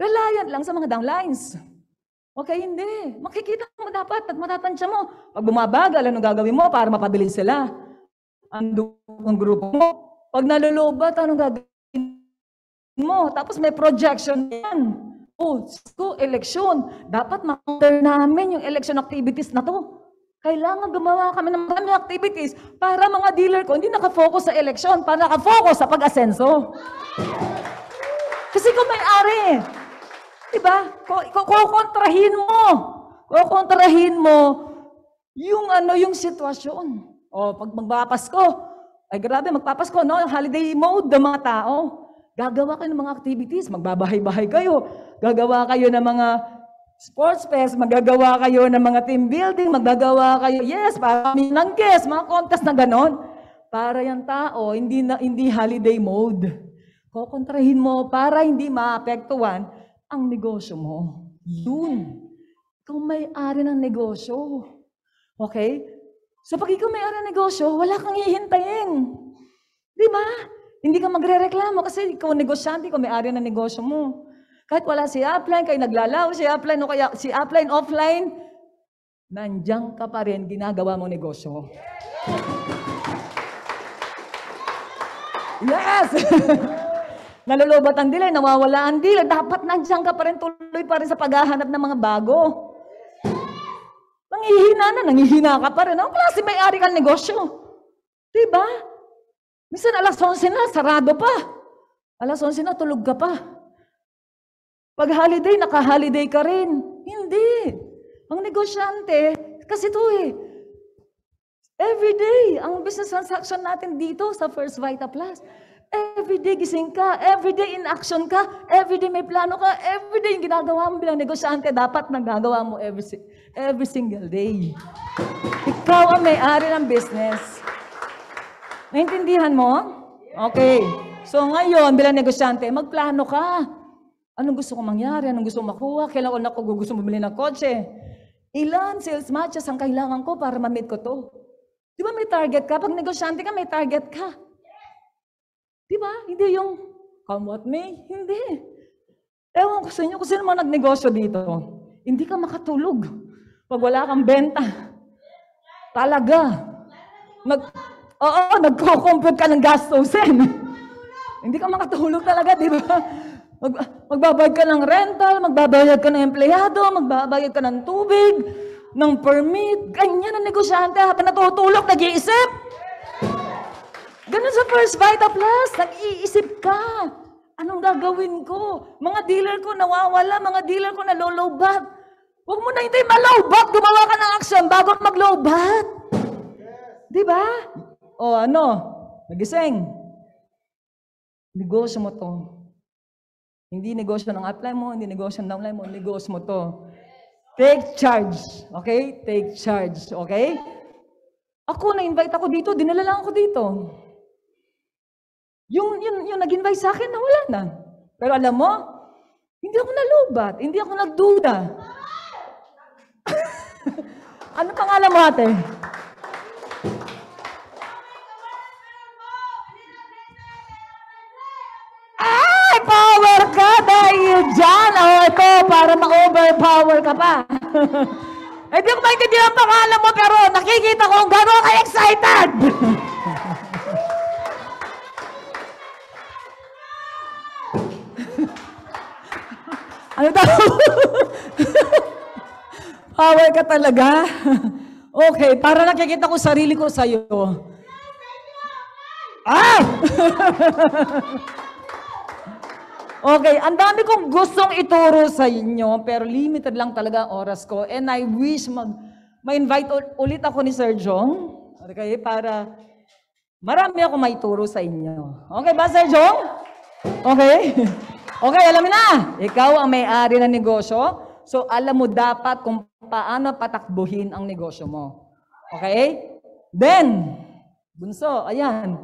Relayan lang sa mga downlines. Huwag kayo hindi. Makikita mo dapat at matatansya mo. Pag bumabagal, anong gagawin mo para mapabilis sila? Ang, ang grupo mo. Pag nalulubat, anong gagawin mo? Tapos may projection yan. oh, school, election. Dapat makounter namin yung election activities na to. Kailangan gumawa kami ng marami activities para mga dealer ko hindi nakafocus sa election, para nakafocus sa pag-asenso. Kasi kung may ari, Diba? Kukontrahin mo. Kukontrahin mo yung ano, yung sitwasyon. O, pag ko, ay grabe, magpapas ko, no? Holiday mode ng mga tao. Gagawa kayo ng mga activities, magbabahay-bahay kayo. Gagawa kayo ng mga sports fest, magagawa kayo ng mga team building, magagawa kayo, yes, para ng guest, mga contest na ganon. Para yung tao, hindi, na, hindi holiday mode. Kukontrahin mo para hindi maapektuhan ang negosyo mo. Yun. Ikaw may-ari ng negosyo. Okay? So pag ikaw may-ari ng negosyo, wala kang hihintayin. Di ba? Hindi ka magre-reklamo kasi ikaw negosyante, ikaw may-ari ng negosyo mo. Kahit wala si upline, kayo naglalaw si upline o kaya si upline, offline, nandiyan ka pa rin, ginagawa mo negosyo. Yes! Nalulubat ang dila, nawawala ang dila. Dapat nandiyan ka pa rin, tuloy pa rin sa paghahanap ng mga bago. Nangihina na, nangihina ka pa rin. Anong klase may-ari kang negosyo? Diba? Minsan alas 11 na, sarado pa. Alas 11 na, tulog ka pa. Pag holiday, naka-holiday ka rin. Hindi. Ang negosyante, kasi ito eh, every day, ang business transaction natin dito sa First Vita Plus, Every day gising ka, every day in action ka, every day may plano ka, everyday yung ginagawa mo bilang negosyante, dapat nagagawa mo every, every single day. Ikaw ang may-ari ng business. Naintindihan mo? Okay. So ngayon, bilang negosyante, magplano ka. Anong gusto kong mangyari? Anong gusto kong makuha? Kailan ko na ako gusto bumili ng kotse? Ilan sales matches ang kailangan ko para ma-meet ko to? Di ba may target ka? Pag negosyante ka, may target ka. Di ba? Hindi yung, come what may. Hindi. Ewan ko sa inyo, kung sino man nagnegosyo dito, hindi ka makatulog pag wala kang benta. Talaga. Mag, oo, nagko-compute ka ng gastusin. hindi ka makatulog talaga, di ba? Mag, magbabayad ka ng rental, magbabayad ka ng empleyado, magbabayad ka ng tubig, ng permit. Ganyan ang negosyante habang natutulog, nag-iisip. Ganun sa First Vita Plus, nag-iisip ka. Anong gagawin ko? Mga dealer ko nawawala, mga dealer ko nalolobat. Huwag mo na hintay malobat, gumawa ka ng action bago maglobat. Yes. Di ba? O ano, nagising. Negosyo mo to. Hindi negosyo ng upline mo, hindi negosyo ng downline mo, negosyo mo to. Take charge. Okay? Take charge. Okay? Ako, na-invite ako dito, dinala lang ako dito. Yung, yung, yung nag-invite sa akin, nawala na. Pero alam mo, hindi ako nalubat. Hindi ako nagduda. ano pangalan mo, ate? Ay, power ka dahil dyan. O, oh, ito, para ma-overpower ka pa. Hindi eh, ko maintindihan ang pangalan mo, pero nakikita ko ang gano'n ka excited. Ano daw? Power ka talaga? okay, para nakikita ko sarili ko sa'yo. Ah! okay, ang dami kong gustong ituro sa inyo, pero limited lang talaga ang oras ko. And I wish mag, ma-invite ulit ako ni Sir Jong. Okay, para marami ako maituro sa inyo. Okay ba, Sir Jong? Okay? Okay, alam mo na. Ikaw ang may-ari ng negosyo. So, alam mo dapat kung paano patakbuhin ang negosyo mo. Okay? Then, bunso, ayan.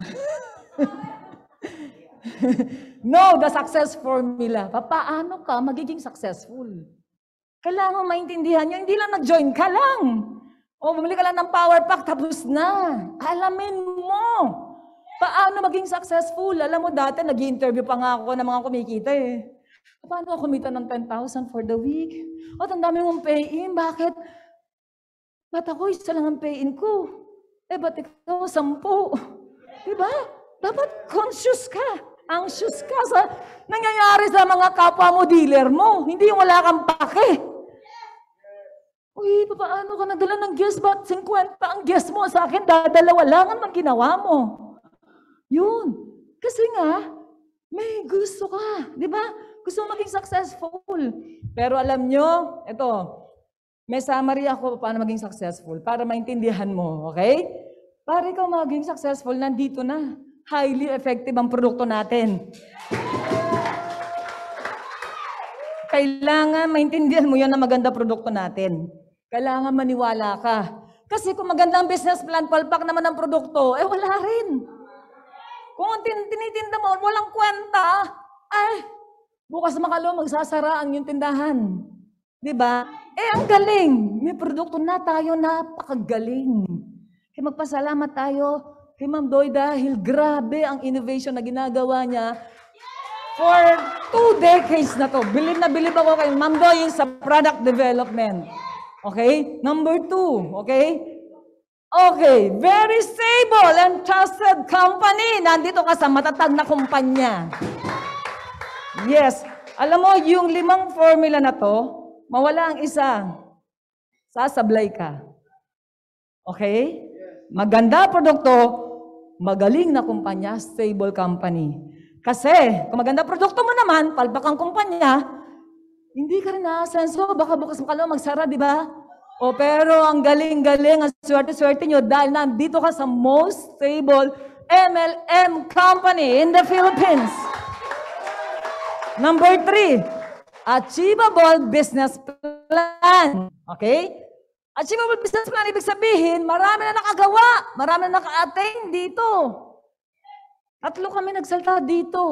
no, the success formula. Paano ka magiging successful? Kailangan maintindihan nyo. Hindi lang nag-join ka lang. O, bumili ka lang ng power pack, tapos na. Alamin mo. Paano maging successful? Alam mo, dati nag interview pa nga ako ng mga kumikita eh. Paano ako kumita ng 10,000 for the week? O, ang dami mong pay-in. Bakit? Ba't ako isa lang ang pay-in ko? Eh, ba't ikaw sampu? Diba? Dapat conscious ka. Anxious ka sa nangyayari sa mga kapwa mo, dealer mo. Hindi yung wala kang pake. Uy, paano ka nadala ng guest? Ba't 50 ang guest mo? Sa akin, dadalawa lang ang ginawa mo. Yun. Kasi nga, may gusto ka. Di ba? Gusto maging successful. Pero alam nyo, ito, may summary ako paano maging successful para maintindihan mo, okay? Para ikaw maging successful, nandito na. Highly effective ang produkto natin. Kailangan maintindihan mo yan na maganda produkto natin. Kailangan maniwala ka. Kasi kung maganda ang business plan, palpak naman ang produkto, eh wala rin. Kung tinitinda mo, walang kwenta. Ay, bukas makalo, magsasara yung tindahan. Di ba? Eh, ang galing. May produkto na tayo, napakagaling. Kaya magpasalamat tayo kay Ma'am Doy dahil grabe ang innovation na ginagawa niya for two decades na to. Bilib na bilib ako kay Ma'am Doy sa product development. Okay? Number two, okay? Okay, very stable and trusted company. Nandito ka sa matatag na kumpanya. Yes. Alam mo, yung limang formula na to, mawala ang isa. Sasablay ka. Okay? Maganda produkto, magaling na kumpanya, stable company. Kasi, kung maganda produkto mo naman, palpak ang kumpanya, hindi ka rin naasenso, baka bukas mo ka magsara, di ba? O pero ang galing-galing, ang swerte-swerte nyo dahil nandito ka sa most stable MLM company in the Philippines. Number three, achievable business plan. Okay? Achievable business plan, ibig sabihin, marami na nakagawa, marami na nakaating dito. Tatlo kami nagsalta dito.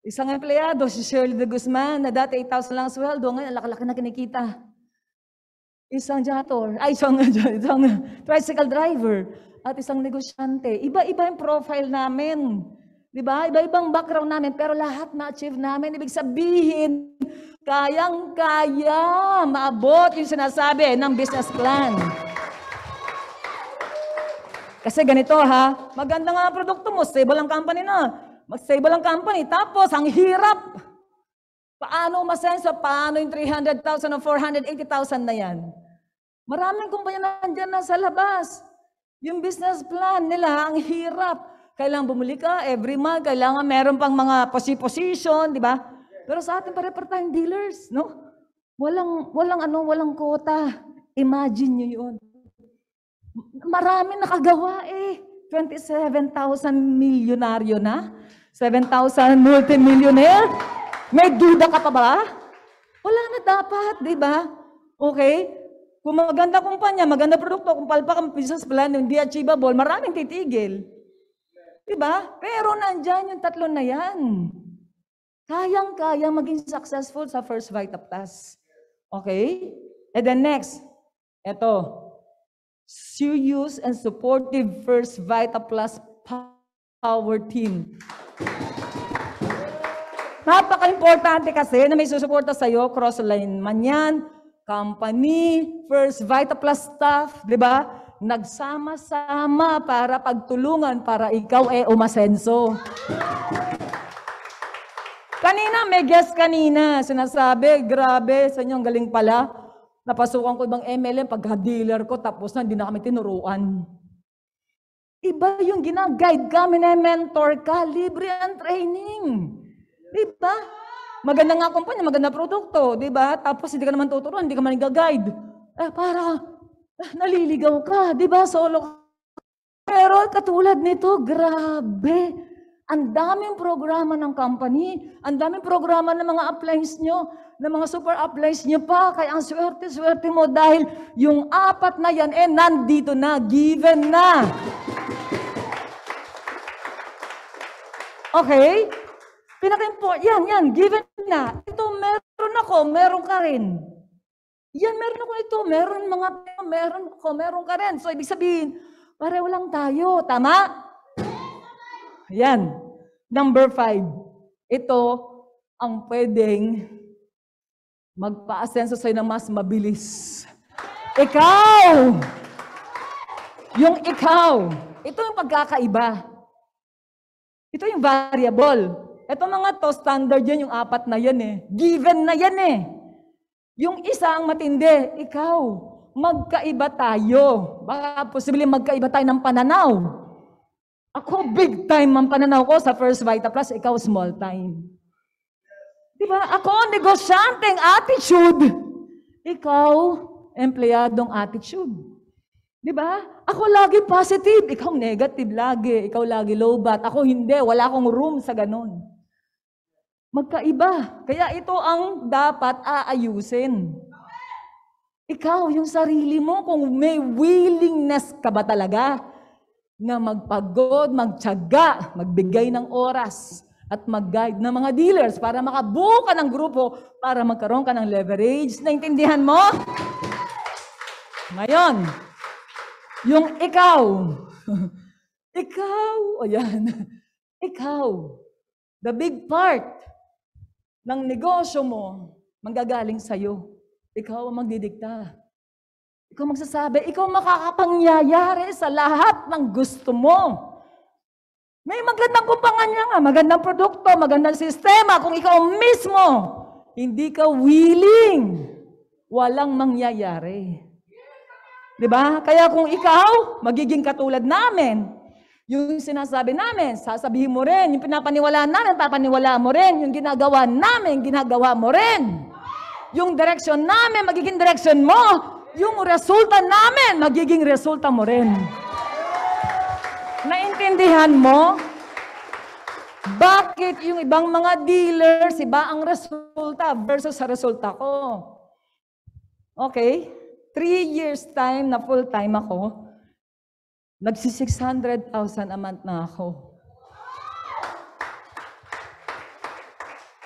Isang empleyado, si Shirley de Guzman, na dati 8,000 lang sweldo, ngayon laki-laki na kinikita isang janitor, ay isang, isang tricycle driver, at isang negosyante. Iba-iba yung profile namin. Di ba? Iba-ibang background namin, pero lahat na-achieve namin. Ibig sabihin, kayang-kaya maabot yung sinasabi ng business plan. Kasi ganito ha, maganda nga ang produkto mo, stable ang company na. Mag-stable ang company. Tapos, ang hirap Paano masenso? Paano yung 300,000 o 480,000 na yan? Maraming kumpanya nandyan na sa labas. Yung business plan nila, ang hirap. Kailangan bumili ka every month. Kailangan meron pang mga position, di ba? Pero sa atin, pare-pare tayong dealers, no? Walang, walang ano, walang kota. Imagine nyo yun. Marami nakagawa eh. 27,000 milyonaryo na. 7,000 multimillionaire. May duda ka pa ba? Wala na dapat, di ba? Okay? Kung maganda kumpanya, maganda produkto, kung palpak ang business plan, hindi achievable, maraming titigil. Di ba? Pero nandyan yung tatlo na yan. Kayang-kaya maging successful sa first Vita Plus. Okay? And then next, eto. Serious and supportive first Vita Plus power team. Napaka-importante kasi na may susuporta sa iyo, crossline man yan, company, First Vitaplus staff, di ba? Nagsama-sama para pagtulungan para ikaw eh, umasenso. kanina, may guest kanina, sinasabi, grabe, sa inyong galing pala. Napasukan ko ibang MLM, pagka-dealer ko, tapos na, hindi na kami tinuruan. Iba yung ginaguide ka, minementor ka, libre ang training. Diba? Maganda nga kumpanya, maganda produkto, di ba? Tapos hindi ka naman tuturuan, hindi ka man guide Eh, para, eh, naliligaw ka, di ba? Solo Pero katulad nito, grabe. Ang daming programa ng company, ang daming programa ng mga appliance nyo, ng mga super appliance nyo pa. Kaya ang swerte-swerte mo dahil yung apat na yan, eh, nandito na, given na. Okay? Pinaka-import, yan, yan, given na. Ito, meron ako, meron ka rin. Yan, meron ako ito, meron mga, meron ako, meron ka rin. So, ibig sabihin, pareho lang tayo, tama? Yan. Number five. Ito ang pwedeng magpa-asenso sa'yo ng mas mabilis. Ikaw! Yung ikaw. Ito yung pagkakaiba. Ito yung variable. Ito mga to, standard yan, yung apat na yan eh. Given na yan eh. Yung isa ang matindi, ikaw. Magkaiba tayo. Baka posibleng magkaiba tayo ng pananaw. Ako big time ang pananaw ko sa First Vita Plus, ikaw small time. Di ba? Ako negosyanteng attitude. Ikaw, empleyadong attitude. Di ba? Ako lagi positive, ikaw negative lagi, ikaw lagi low bat. Ako hindi, wala akong room sa ganun. Magkaiba. Kaya ito ang dapat aayusin. Ikaw, yung sarili mo, kung may willingness ka ba talaga na magpagod, magtyaga, magbigay ng oras at mag-guide ng mga dealers para makabuka ng grupo para magkaroon ka ng leverage. Naintindihan mo? Ngayon, yung ikaw, ikaw, o yan, ikaw, the big part ng negosyo mo, manggagaling sa'yo. Ikaw ang magdidikta. Ikaw magsasabi, ikaw makakapangyayari sa lahat ng gusto mo. May magandang kumpanya nga, magandang produkto, magandang sistema. Kung ikaw mismo, hindi ka willing, walang mangyayari. ba? Diba? Kaya kung ikaw, magiging katulad namin, yung sinasabi namin, sasabihin mo rin. Yung pinapaniwalaan namin, papaniwalaan mo rin. Yung ginagawa namin, ginagawa mo rin. Yung direction namin, magiging direction mo. Yung resulta namin, magiging resulta mo rin. Naintindihan mo? Bakit yung ibang mga dealers, iba ang resulta versus sa resulta ko? Okay? Three years time na full-time ako, Nagsi 600,000 a month na ako.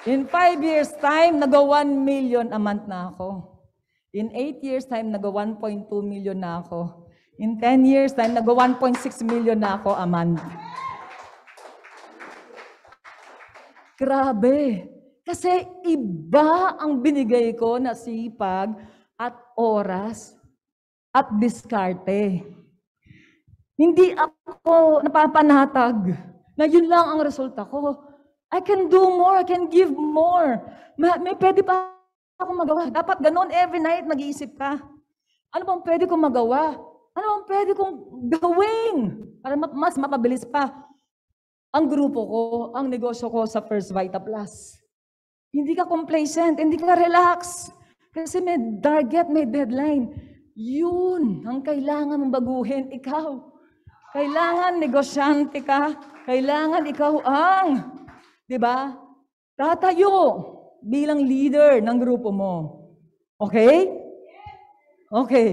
In five years time, nag naga 1 million a month na ako. In eight years time, nag naga 1.2 million na ako. In 10 years time, nag naga 1.6 million na ako a month. Grabe. Kasi iba ang binigay ko na sipag at oras at diskarte. Hindi ako napapanatag na yun lang ang resulta ko. I can do more. I can give more. May, may pwede pa akong magawa. Dapat ganun every night mag-iisip ka. Ano bang pwede kong magawa? Ano bang pwede kong gawin? Para mas mapabilis pa ang grupo ko, ang negosyo ko sa First Vita Plus. Hindi ka complacent, hindi ka relax. Kasi may target, may deadline. Yun ang kailangan mong baguhin, ikaw. Kailangan negosyante ka. Kailangan ikaw ang, di ba? Tatayo bilang leader ng grupo mo. Okay? Okay.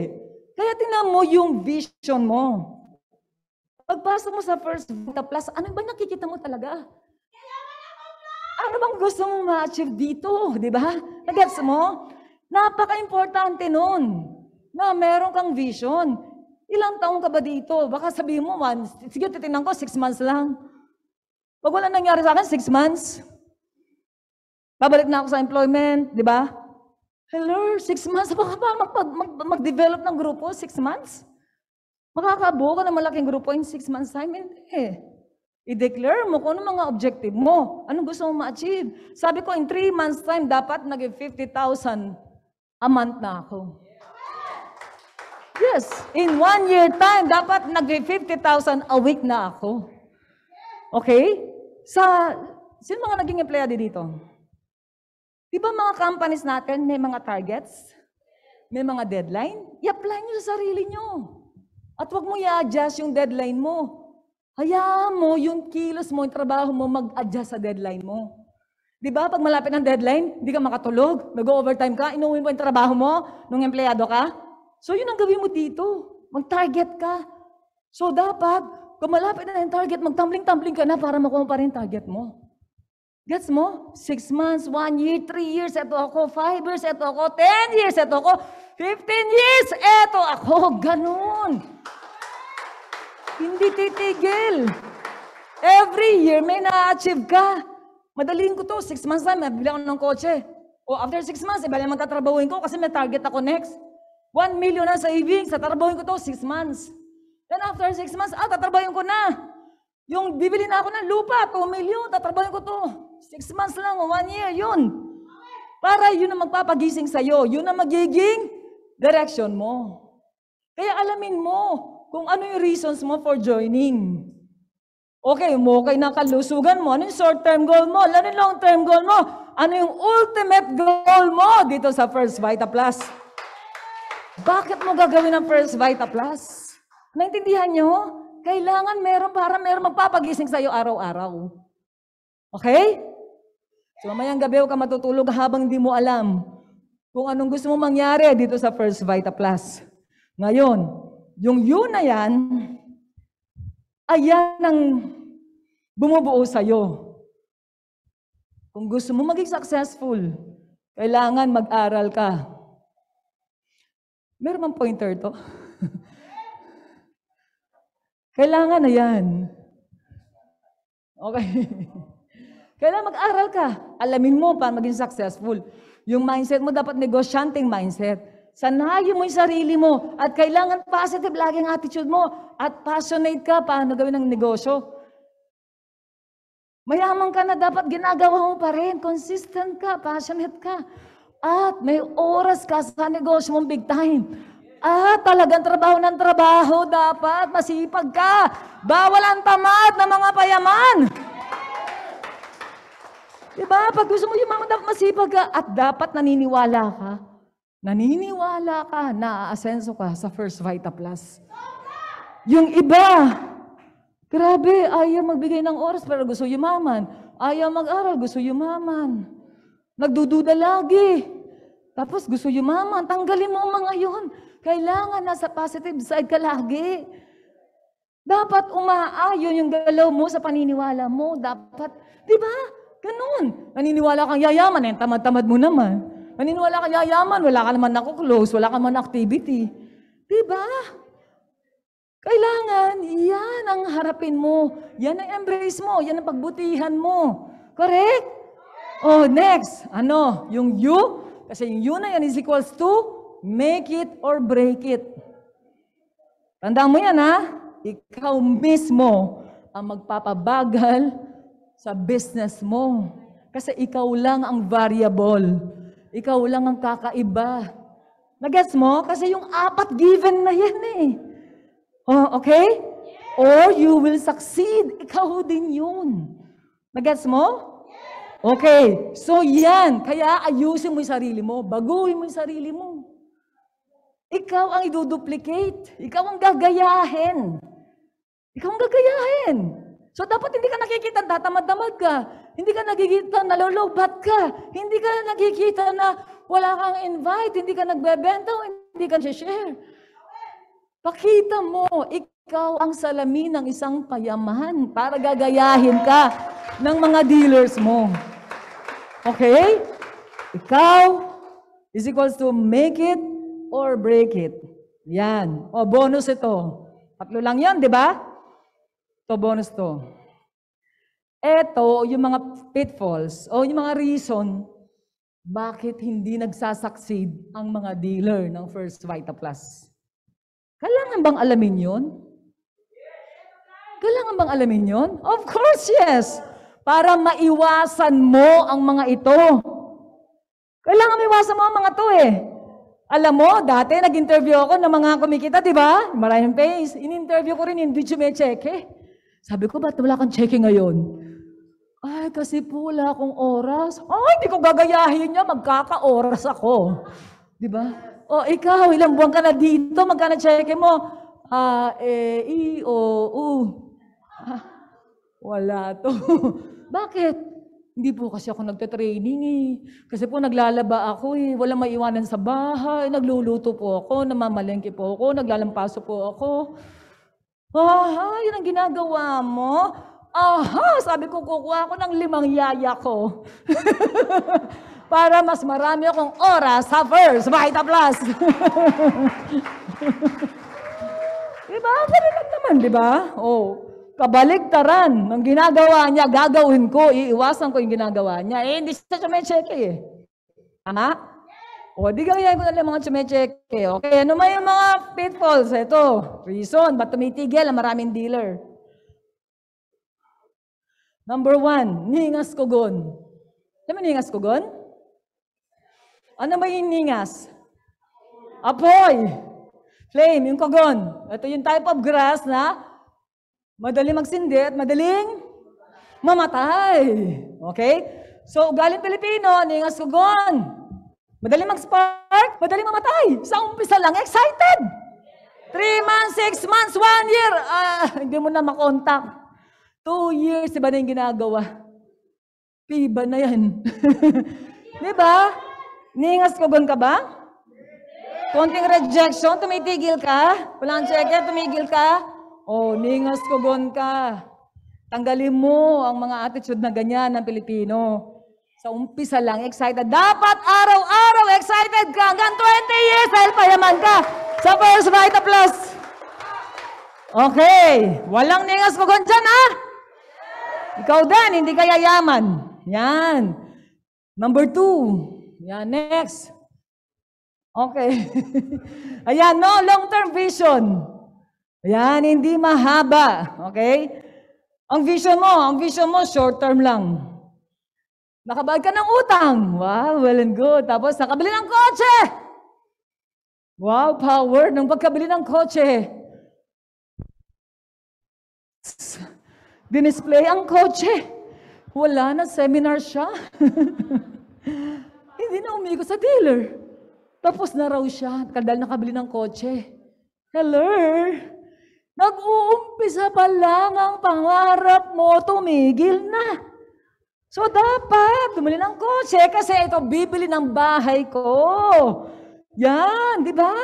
Kaya tingnan mo yung vision mo. Pagpasok mo sa First Vita Plus, ano ba nakikita mo talaga? Ano bang gusto mo ma-achieve dito? Di ba? Nagets mo? Napaka-importante nun na meron kang vision. Ilang taong ka ba dito? Baka sabihin mo, man, sige, titingnan ko, six months lang. Pag wala nangyari sa akin, six months. Babalik na ako sa employment, di ba? Hello, six months. Baka pa mag, develop ng grupo, six months? Makakabuo ka ng malaking grupo in six months time. Hindi. Eh, I-declare mo kung ano mga objective mo. Ano gusto mong ma-achieve? Sabi ko, in three months time, dapat nag-50,000 a month na ako. Yes, in one year time, dapat nag-50,000 a week na ako. Okay? Sa, sino mga naging empleyado dito? Di ba mga companies natin may mga targets? May mga deadline? I-apply nyo sa sarili nyo. At wag mo i-adjust yung deadline mo. Hayaan mo yung kilos mo, yung trabaho mo, mag-adjust sa deadline mo. Di ba? Pag malapit ang deadline, hindi ka makatulog, nag-overtime ka, inuwi mo yung trabaho mo nung empleyado ka, So yun ang gawin mo dito. Mag-target ka. So dapat, kung malapit na yung target, magtumbling-tumbling ka na para makuha pa rin target mo. Gets mo? Six months, one year, three years, eto ako. Five years, eto ako. Ten years, eto ako. Fifteen years, eto ako. Ganon. Hindi titigil. Every year, may na-achieve ka. Madaliin ko to. Six months time, mabibili ako ng kotse. O after six months, ibalik eh, magtatrabahuin ko kasi may target ako next. 1 million ang sa Tatrabahoin ko to 6 months. Then after 6 months, ah, tatrabahoin ko na. Yung bibili na ako ng lupa, 2 million, tatrabahoin ko to. 6 months lang, 1 year, yun. Para yun ang magpapagising sa'yo. Yun ang magiging direction mo. Kaya alamin mo kung ano yung reasons mo for joining. Okay, umukay na kalusugan mo. Ano yung short-term goal mo? Ano yung long-term goal mo? Ano yung ultimate goal mo dito sa First Vita Plus? Bakit mo gagawin ang First Vita Plus? Naintindihan nyo? Kailangan meron para meron magpapagising sa'yo araw-araw. Okay? So mamayang gabi ka matutulog habang di mo alam kung anong gusto mo mangyari dito sa First Vita Plus. Ngayon, yung yun na yan, ayan ang bumubuo sa'yo. Kung gusto mo maging successful, kailangan mag-aral ka Meron mang pointer to? Kailangan na yan. Okay. Kailangan mag-aral ka. Alamin mo para maging successful. Yung mindset mo dapat negosyanteng mindset. Sanayin mo yung sarili mo at kailangan positive lagi ang attitude mo at passionate ka paano gawin ng negosyo. Mayaman ka na dapat ginagawa mo pa rin. Consistent ka, passionate ka. At may oras ka sa negosyo mong big time. At talagang trabaho ng trabaho dapat. Masipag ka. Bawal ang tamad ng mga payaman. Diba? Pag gusto mo yung dapat masipag ka at dapat naniniwala ka. Naniniwala ka na aasenso ka sa First Vita Plus. Yung iba, grabe, ayaw magbigay ng oras pero gusto yumaman. Ayaw mag-aral, gusto yumaman. Nagdududa lagi. Tapos gusto yumaman, tanggalin mo mga yun. Kailangan nasa positive side ka lagi. Dapat umaayon yung galaw mo sa paniniwala mo. Dapat, di ba? Ganun. Naniniwala kang yayaman, eh, tamad-tamad mo naman. Naniniwala kang yayaman, wala ka naman close, wala ka naman activity. Di ba? Kailangan, yan ang harapin mo. Yan ang embrace mo. Yan ang pagbutihan mo. Correct? Oh, next. Ano? Yung you, kasi yung yun na yan is equals to make it or break it. Tandaan mo yan ha? Ikaw mismo ang magpapabagal sa business mo. Kasi ikaw lang ang variable. Ikaw lang ang kakaiba. Nag-guess mo? Kasi yung apat given na yan eh. Oh, okay? Or you will succeed. Ikaw din yun. Nag-guess mo? Okay, so yan. Kaya ayusin mo yung sarili mo. Baguhin mo yung sarili mo. Ikaw ang iduduplicate. Ikaw ang gagayahin. Ikaw ang gagayahin. So dapat hindi ka nakikita tatamad-tamad ka. Hindi ka nakikita na nalolobat ka. Hindi ka nakikita na wala kang invite. Hindi ka nagbebenta o hindi ka share. Pakita mo, ikaw ang salamin ng isang payamahan para gagayahin ka ng mga dealers mo. Okay? Ikaw is equals to make it or break it. Yan. O, bonus ito. Tatlo lang yan, di ba? Ito, bonus to. Ito, yung mga pitfalls o yung mga reason bakit hindi nagsasucceed ang mga dealer ng First Vita Plus. Kailangan bang alamin yon? Kailangan bang alamin yon? Of course, yes! para maiwasan mo ang mga ito. Kailangan maiwasan mo ang mga to eh. Alam mo, dati nag-interview ako ng mga kumikita, di ba? Maraming face. In-interview ko rin, hindi check eh. Sabi ko, ba't wala kang checking ngayon? Ay, kasi po wala akong oras. Ay, hindi ko gagayahin niya, magkaka-oras ako. Di ba? O, oh, ikaw, ilang buwan ka na dito, magkano check mo? Ah, E, i, o, u. Ah, wala to. Bakit? Hindi po kasi ako nagte-training eh. Kasi po naglalaba ako eh. Walang maiwanan sa bahay. Nagluluto po ako. Namamalengke po ako. Naglalampaso po ako. Ah, yun ang ginagawa mo? Aha! Sabi ko, kukuha ako ng limang yaya ko. Para mas marami akong oras sa verse. Makita plus. diba? Sabi naman, diba? Oh, kabaligtaran ng ginagawa niya, gagawin ko, iiwasan ko yung ginagawa niya. Eh, hindi siya chumecheke eh. Tama? O, di gawin ko na lang mga chumecheke. Okay, ano may mga pitfalls? Ito, reason, ba't tumitigil ang maraming dealer? Number one, ningas kugon. Alam mo ningas kugon? Ano ba yung ningas? Apoy! Flame, yung kugon. Ito yung type of grass na Madali magsindi at madaling mamatay. Okay? So, ugaling Pilipino, ano yung asugon? Madaling mag-spark, madaling mamatay. Sa umpisa lang, excited. Three months, six months, one year. Ah, hindi mo na makontak. Two years, di na yung ginagawa? Piba na yan. di ba? Ningas kugon ka ba? Konting rejection, tumitigil ka? Walang checker, tumigil ka? Oh, ningas gon ka. Tanggalin mo ang mga attitude na ganyan ng Pilipino. Sa umpisa lang, excited. Dapat araw-araw excited ka hanggang 20 years dahil payaman ka. Sa first right Plus. Okay. Walang ningas gon dyan, ha? Ikaw din, hindi ka yayaman. Yan. Number two. Yan, next. Okay. Ayan, no? Long-term vision. Yan, hindi mahaba. Okay? Ang vision mo, ang vision mo, short term lang. Nakabayad ka ng utang. Wow, well and good. Tapos nakabili ng kotse. Wow, power ng pagkabili ng kotse. Dinisplay ang kotse. Wala na, seminar siya. Hindi na umigo sa dealer. Tapos na raw siya dahil nakabili ng kotse. Hello? Nag-uumpisa pa lang ang pangarap mo, tumigil na. So dapat, bumili ng kotse kasi ito, bibili ng bahay ko. Yan, di ba?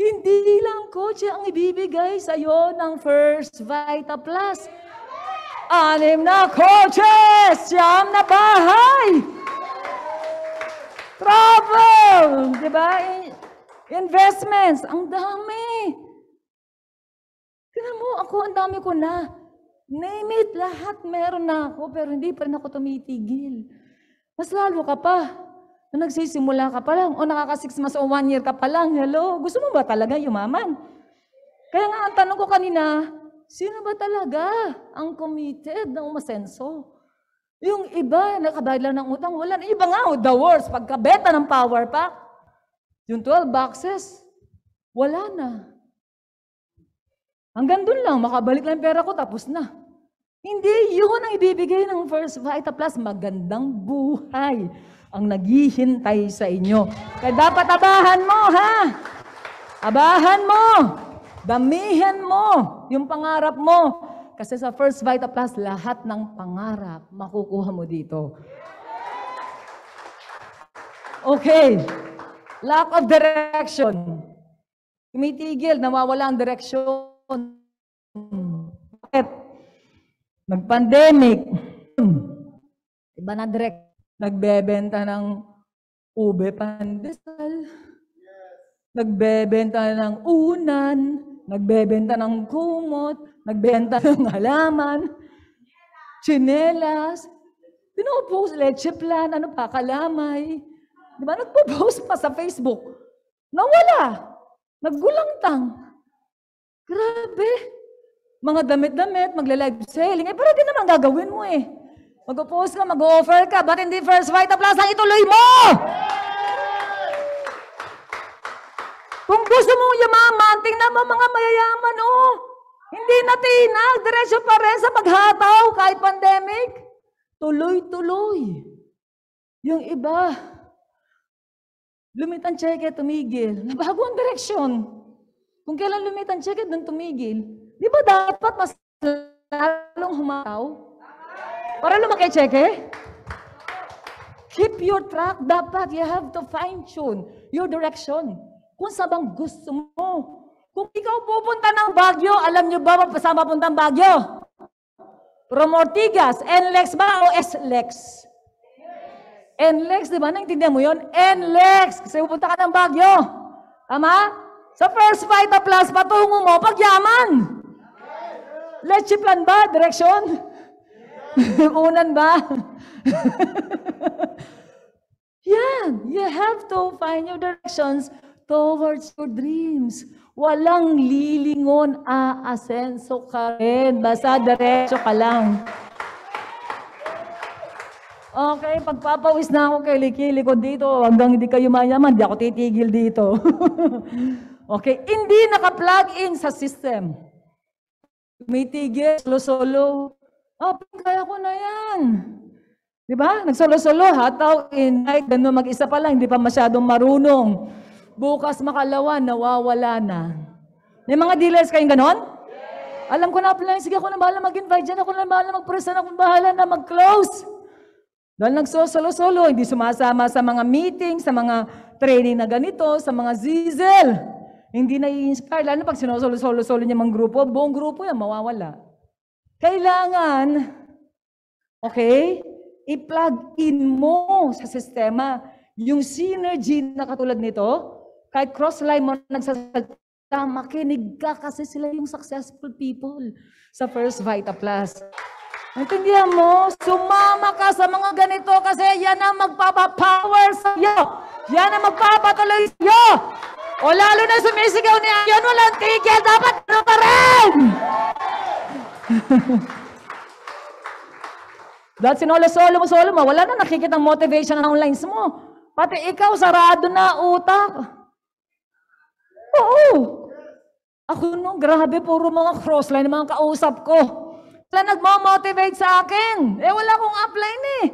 Hindi lang kotse ang ibibigay sa iyo ng First Vita Plus. Anim na kotse, siyam na bahay. Travel, di ba? Investments, ang dami. Kaya mo, ako, ang dami ko na. Name it, lahat meron na ako, pero hindi pa rin ako tumitigil. Mas lalo ka pa. Nung nagsisimula ka pa lang, o nakaka-six months o one year ka pa lang, hello, gusto mo ba talaga yumaman? Kaya nga, ang tanong ko kanina, sino ba talaga ang committed na umasenso? Yung iba, nakabayad lang ng utang, wala. Iba nga, the worst, pagkabeta ng power pack, yung 12 boxes, wala na. Hanggang doon lang, makabalik lang pera ko, tapos na. Hindi yun ang ibibigay ng First Vita Plus. Magandang buhay ang naghihintay sa inyo. Kaya dapat abahan mo, ha? Abahan mo! Damihan mo yung pangarap mo. Kasi sa First Vita Plus, lahat ng pangarap makukuha mo dito. Okay. Lack of direction. Tumitigil, nawawala ang direksyon bakit? Nag-pandemic. Iba na direct. Nagbebenta ng ube pandesal. Nagbebenta ng unan. Nagbebenta ng kumot. Nagbenta ng halaman. Chinelas. Pinopost leche plan. Ano pa? Kalamay. Di ba? Nagpo-post pa sa Facebook. Nawala. Nagulangtang. Grabe. Mga damit-damit, magla live selling. Eh, pwede naman gagawin mo eh. Mag-post ka, mag-offer ka, ba't hindi First Vita Plus ang ituloy mo? Kung gusto mo yumaman, tingnan mo mga mayayaman, oh. Hindi na tinag, diretso pa rin sa paghataw kahit pandemic. Tuloy-tuloy. Yung iba, lumitang cheque, tumigil. Nabago ang direksyon. Kung kailan lumitan siya, doon tumigil. Di ba dapat mas lalong humataw? Para lumaki cheque? Keep your track. Dapat you have to fine-tune your direction. Kung sa bang gusto mo. Kung ikaw pupunta ng Baguio, alam niyo ba saan punta ang Baguio? From Ortigas, NLEX ba o SLEX? NLEX, di ba? Naintindihan mo yun? NLEX! Kasi pupunta ka ng Baguio. Tama? Sa first fight plus, patungo mo, pagyaman. Leche plan ba? Direction? Unan ba? Yan. You have to find your directions towards your dreams. Walang lilingon, aasenso ka rin. Basta diretso ka lang. Okay, pagpapawis na ako kay Likili ko dito. Hanggang hindi kayo mayaman, di ako titigil dito. Okay? Hindi naka-plug in sa system. Tumitigil, solo-solo. Oh, kaya ko na yan. Di ba? Nagsolo-solo, hataw, inay, ganun, mag-isa pa lang, hindi pa masyadong marunong. Bukas makalawa, nawawala na. May mga dealers kayong ganon? Yes. Alam ko na, plan, sige ako na bahala mag-invite dyan, ako na bahala mag-present, ako na bahala na mag-close. Dahil nagsosolo-solo, hindi sumasama sa mga meeting, sa mga training na ganito, sa mga zizel. Hindi na i-inspire. Lalo pag sinosolo-solo-solo niya mang grupo, buong grupo yan, mawawala. Kailangan, okay, i-plug in mo sa sistema yung synergy na katulad nito. Kahit cross-line mo nagsasalita, makinig ka kasi sila yung successful people sa First Vita Plus. Naintindihan mo? Sumama ka sa mga ganito kasi yan ang magpapapower sa iyo. Yan ang magpapatuloy sa iyo. O lalo na sumisigaw niya, yan walang tigil, dapat ano pa rin! Dahil sinolo-solo mo, solo mo, wala na nakikita ang motivation ng lines mo. Pati ikaw, sarado na utak. Oo. Ako nung, grabe, puro mga crossline, mga kausap ko. Sila nagmo-motivate sa akin. Eh, wala akong upline eh.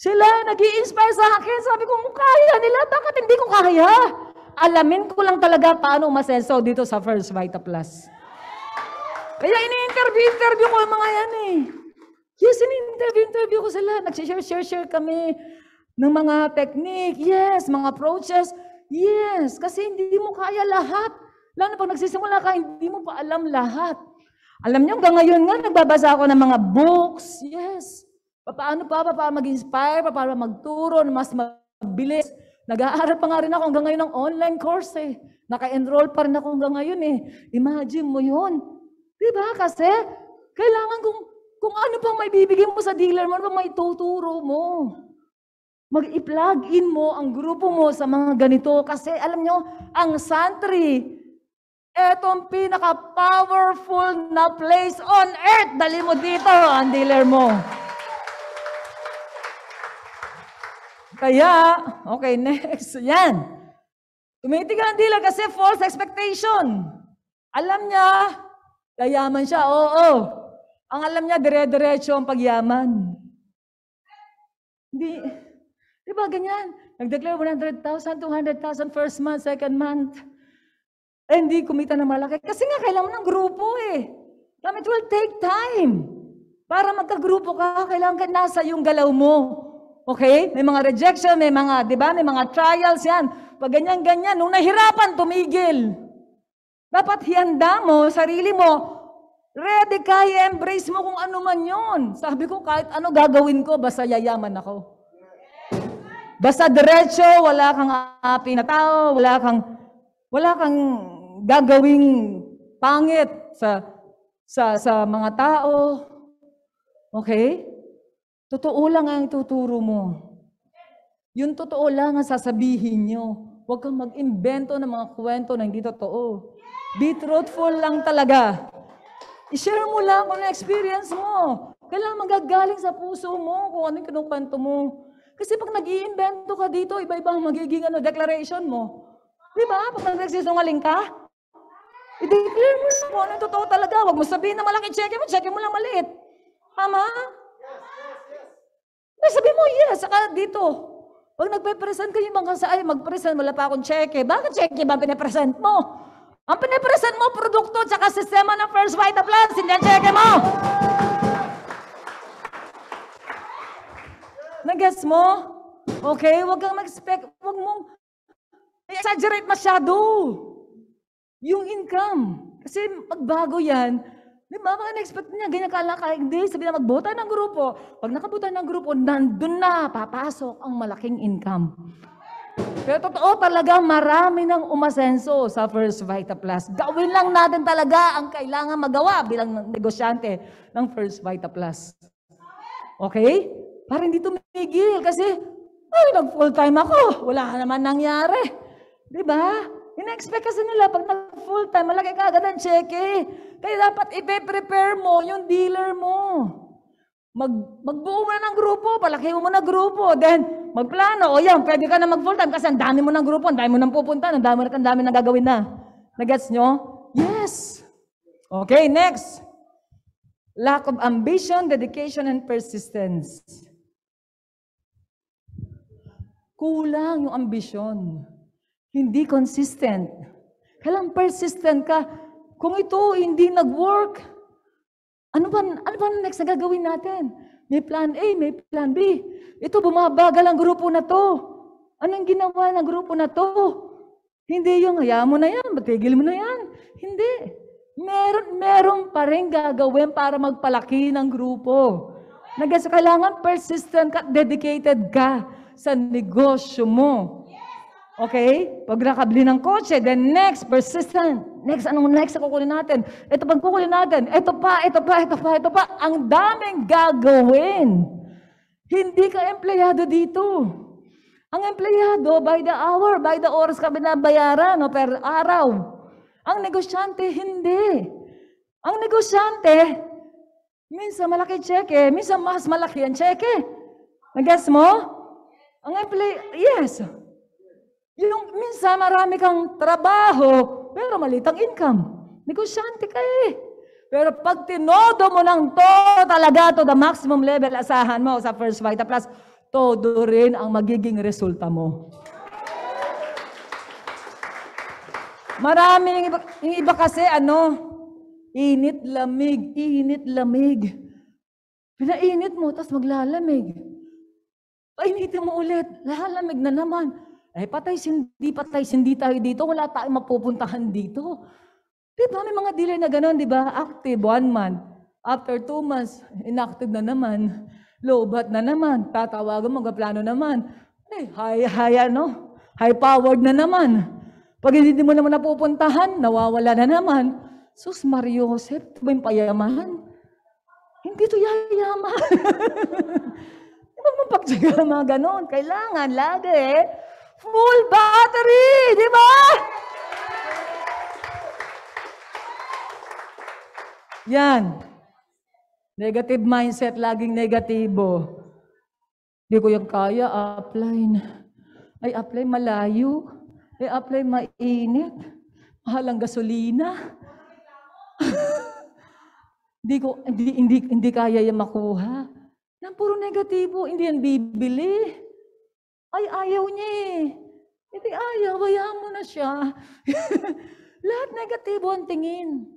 Sila nag inspire sa akin. Sabi ko, kaya nila. Bakit hindi ko kaya? Alamin ko lang talaga paano umasenso dito sa First Vita Plus. Kaya ini-interview-interview ko yung mga yan eh. Yes, ini-interview-interview ko sila. Nag-share-share kami ng mga technique. Yes, mga approaches. Yes, kasi hindi mo kaya lahat. Lalo na pag nagsisimula ka, hindi mo pa alam lahat. Alam niyo, hanggang ngayon nga, nagbabasa ako ng mga books. Yes. Paano pa, paano mag-inspire, paano magturo, mas mabilis. Nag-aaral pa nga rin ako hanggang ngayon ng online course eh. Naka-enroll pa rin ako hanggang ngayon eh. Imagine mo yun. Di ba? Kasi kailangan kung, kung ano pang may bibigay mo sa dealer mo, ano pang may tuturo mo. Mag-i-plug in mo ang grupo mo sa mga ganito kasi alam nyo, ang santri, Etong pinaka-powerful na place on earth. Dali mo dito ang dealer mo. Kaya, okay, next. Yan. Tumitigil ang dealer kasi false expectation. Alam niya, yayaman siya, oo. Ang alam niya, dire-diretso ang pagyaman. Hindi. Di ba ganyan? Nag-declare 100,000, 200,000 first month, second month. Eh, hindi kumita na malaki. Kasi nga, kailangan ng grupo eh. Um, it will take time. Para magka-grupo ka, kailangan ka nasa yung galaw mo. Okay? May mga rejection, may mga, di ba? May mga trials yan. Pag ganyan-ganyan, nung nahirapan, tumigil. Dapat hiyanda mo, sarili mo, ready ka, embrace mo kung ano man yun. Sabi ko, kahit ano gagawin ko, basta yayaman ako. Basta diretso, wala kang api na tao, wala kang, wala kang gagawing pangit sa sa sa mga tao. Okay? Totoo lang ang tuturo mo. Yung totoo lang ang sasabihin nyo. Huwag kang mag-imbento ng mga kwento na hindi totoo. Be truthful lang talaga. I-share mo lang kung ano experience mo. Kailangan magagaling sa puso mo kung ano yung kinukwento mo. Kasi pag nag iimbento ka dito, iba-iba ang magiging ano, declaration mo. Di ba? Pag nagsisungaling ka, eh, I-declare mo na kung ano yung totoo talaga. Huwag mo sabihin na malaki cheque mo, cheque mo lang maliit. Tama? Yes, yes, yes. Eh, sabi mo, yes, saka dito. Pag nagpe-present kayo mga sa ay, mag-present, wala pa akong cheque. Bakit cheque ba pinapresent mo? Ang pinapresent mo, produkto, tsaka sistema ng First White Appliance, hindi ang cheque mo. Nag-guess mo? Okay, huwag kang mag-expect, huwag mong exaggerate masyado. Yung income. Kasi pagbago yan, may ba, mga expect niya, ganyan ka kalakay. Hindi, sabi na magbota ng grupo. Pag nakabuta ng grupo, nandun na, papasok ang malaking income. Pero totoo talaga, marami nang umasenso sa First Vita Plus. Gawin lang natin talaga ang kailangan magawa bilang negosyante ng First Vita Plus. Okay? Para hindi tumigil kasi, ay, nag-full time ako. Wala naman nangyari. Di ba? Ina-expect kasi nila, pag nag-full time, malaki ka agad ang cheque. Eh. Kaya dapat ipe-prepare mo yung dealer mo. Mag, magbuo mo na ng grupo, palaki mo na grupo. Then, magplano. O yan, pwede ka na mag-full time kasi ang dami mo ng grupo, ang dami mo nang pupunta, ang dami, ang dami nang gagawin na. Nag-gets nyo? Yes! Okay, next. Lack of ambition, dedication, and persistence. Kulang yung ambition. Hindi consistent. Kailang persistent ka. Kung ito hindi nag-work, ano ba, ano ba next na gagawin natin? May plan A, may plan B. Ito, bumabagal ang grupo na to. Anong ginawa ng grupo na to? Hindi yung, haya mo na yan, matigil mo na yan. Hindi. Meron, meron pa rin gagawin para magpalaki ng grupo. Nagkaso kailangan persistent ka, dedicated ka sa negosyo mo. Okay? Pag nakabili ng kotse, then next, persistent. Next, anong next na kukunin natin? Ito pag kukunin natin, ito pa, ito pa, ito pa, ito pa. Ang daming gagawin. Hindi ka empleyado dito. Ang empleyado, by the hour, by the oras ka binabayaran o per araw. Ang negosyante, hindi. Ang negosyante, minsan malaki cheque, minsan mas malaki ang cheque. Nag-guess mo? Ang employee, yes. Yes. Yung minsan marami kang trabaho, pero maliit ang income. Negosyante ka eh. Pero pag tinodo mo ng to talaga to the maximum level, asahan mo sa first white plus, todo rin ang magiging resulta mo. Maraming iba, yung iba kasi ano, init, lamig, init, lamig. Pinainit mo, tapos maglalamig. Painitin mo ulit, lalamig na naman. Eh, patay hindi, patay sindi tayo dito. Wala tayong mapupuntahan dito. Di ba? May mga delay na gano'n, di ba? Active, one month. After two months, inactive na naman. Lobat na naman. Tatawagan mo, plano naman. Eh, high, high, ano? High powered na naman. Pag hindi mo naman napupuntahan, nawawala na naman. Sus, Mario Joseph, ito ba yung payamahan? Hindi to yayaman. Huwag mong pagtsaga mga ganon. Kailangan lagi eh Full battery, di ba? Yan. Negative mindset, laging negatibo. Hindi ko yung kaya, apply na. Ay, apply malayo. Ay, apply mainit. Mahal ang gasolina. hindi ko, hindi, hindi, hindi kaya yung makuha. Nang puro negatibo. Hindi yan bibili. Ay, ayaw niya eh. Hindi ayaw, hayaan mo na siya. Lahat negatibo ang tingin.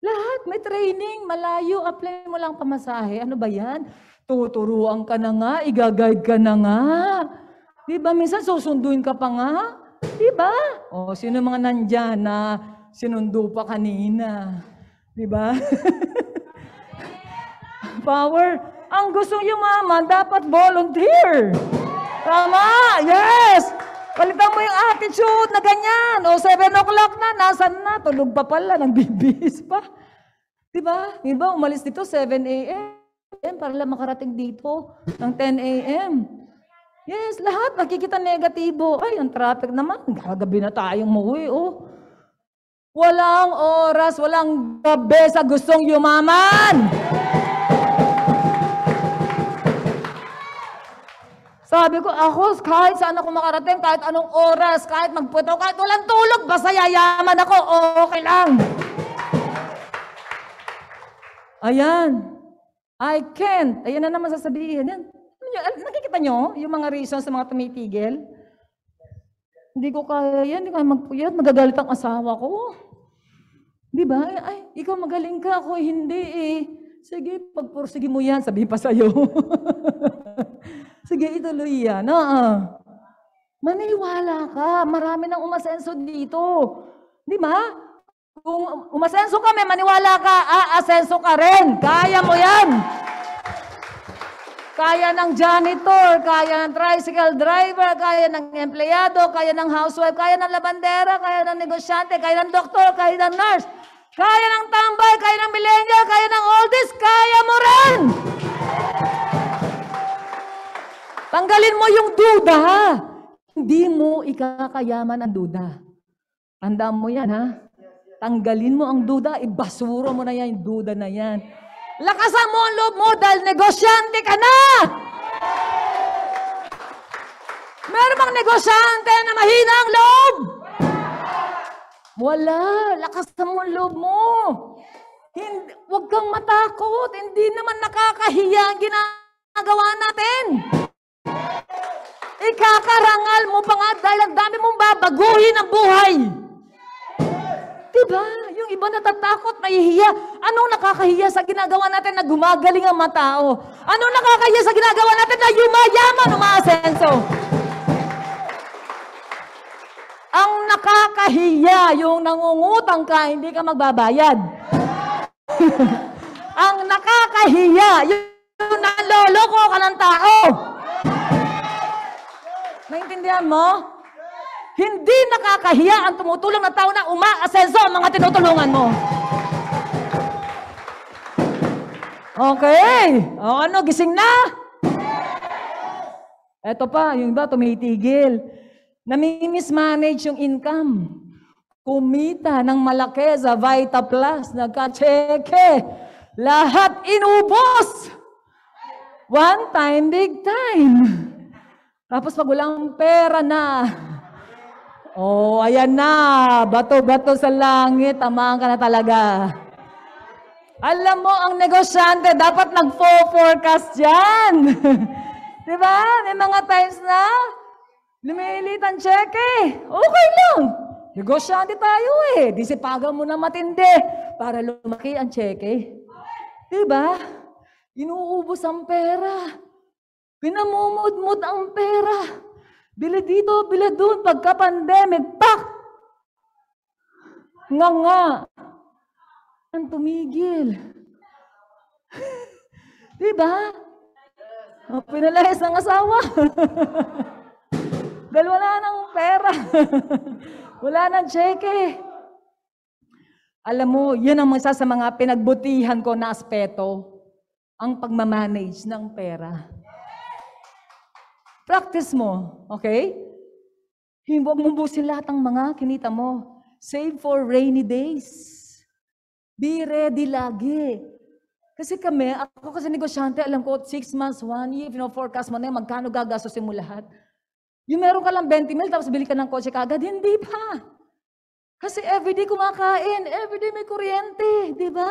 Lahat, may training, malayo, apply mo lang pamasahe. Ano ba yan? Tuturuan ka na nga, igagayad ka na nga. Di ba? Minsan susunduin ka pa nga. Di ba? O, sino mga nandyan na sinundo pa kanina? Di ba? Power. Ang gusto yung mama, dapat volunteer. Tama! Yes! Palitan mo yung attitude na ganyan. O, 7 o'clock na, nasan na? Tulog pa pala, nang bibis pa. Diba? Diba, umalis dito 7 a.m. para lang makarating dito ng 10 a.m. Yes, lahat nakikita negatibo. Ay, ang traffic naman. Gagabi na tayong muwi, oh. Walang oras, walang gabi sa gustong yumaman. Sabi ko, ako, ah, kahit saan ako makarating, kahit anong oras, kahit magputo, kahit walang tulog, basta yayaman ako, okay lang. Ayan. I can't. Ayan na naman sasabihin. Yan. Ano nakikita nyo yung mga reasons sa mga tumitigil? Hindi ko kaya yan, hindi ko magpuyat, magagalit ang asawa ko. Di ba? Ay, ay, ikaw magaling ka, ako hindi eh. Sige, pagpursige mo yan, sabihin pa sa'yo. Sige, ituloy yan. Oo. Maniwala ka. Marami nang umasenso dito. Di ba? Kung umasenso ka, may maniwala ka, aasenso ka rin. Kaya mo yan. Kaya ng janitor, kaya ng tricycle driver, kaya ng empleyado, kaya ng housewife, kaya ng labandera, kaya ng negosyante, kaya ng doktor, kaya ng nurse, kaya ng tambay, kaya ng millennial, kaya ng oldies, kaya mo rin! Tanggalin mo yung duda. Hindi mo ikakayaman ang duda. Andam mo yan, ha? Tanggalin mo ang duda, ibasuro mo na yan, yung duda na yan. Lakasan mo ang loob mo dahil negosyante ka na! Meron bang negosyante na mahina ang loob? Wala. Lakasan mo ang loob mo. Hindi, huwag kang matakot. Hindi naman nakakahiya ang ginagawa natin. Ikakarangal mo pa nga dahil ang dami mong babaguhin ang buhay. Diba? Yung iba natatakot, nahihiya. Anong nakakahiya sa ginagawa natin na gumagaling ang matao? tao? Anong nakakahiya sa ginagawa natin na yumayaman, umaasenso? Ang nakakahiya, yung nangungutang ka, hindi ka magbabayad. ang nakakahiya, yung naloloko ka ng tao. Naintindihan mo? Hindi nakakahiya ang tumutulong na tao na umaasenso ang mga tinutulungan mo. Okay. O ano, gising na? Eto pa, yung iba tumitigil. Nami-mismanage yung income. Kumita ng malaki sa Vita Plus, nagka-cheque. Lahat inubos. One time, big time. Tapos pag walang pera na, Oh, ayan na. Bato-bato sa langit. Tamaan ka na talaga. Alam mo, ang negosyante, dapat nagfo-forecast yan. diba? May mga times na, lumilit ang cheque. Okay lang. Negosyante tayo eh. Disipagan mo na matindi para lumaki ang cheque. Di ba? Inuubos ang pera. Pinamumudmud ang pera. Bili dito, bili doon, pagka pandemic, pak! Nga nga. Ang tumigil. diba? Oh, pinalayas ng asawa. Dahil wala ng pera. wala nang cheque. Alam mo, yun ang isa sa mga pinagbutihan ko na aspeto. Ang pagmamanage ng pera. Practice mo, okay? Huwag mo busin lahat ng mga kinita mo. Save for rainy days. Be ready lagi. Kasi kami, ako kasi negosyante, alam ko, 6 months, 1 year, you know, forecast mo na yun, magkano gagastosin mo lahat. Yung meron ka lang 20 mil, tapos bili ka ng kotse kagad, hindi pa. Kasi everyday kumakain, everyday may kuryente, di ba?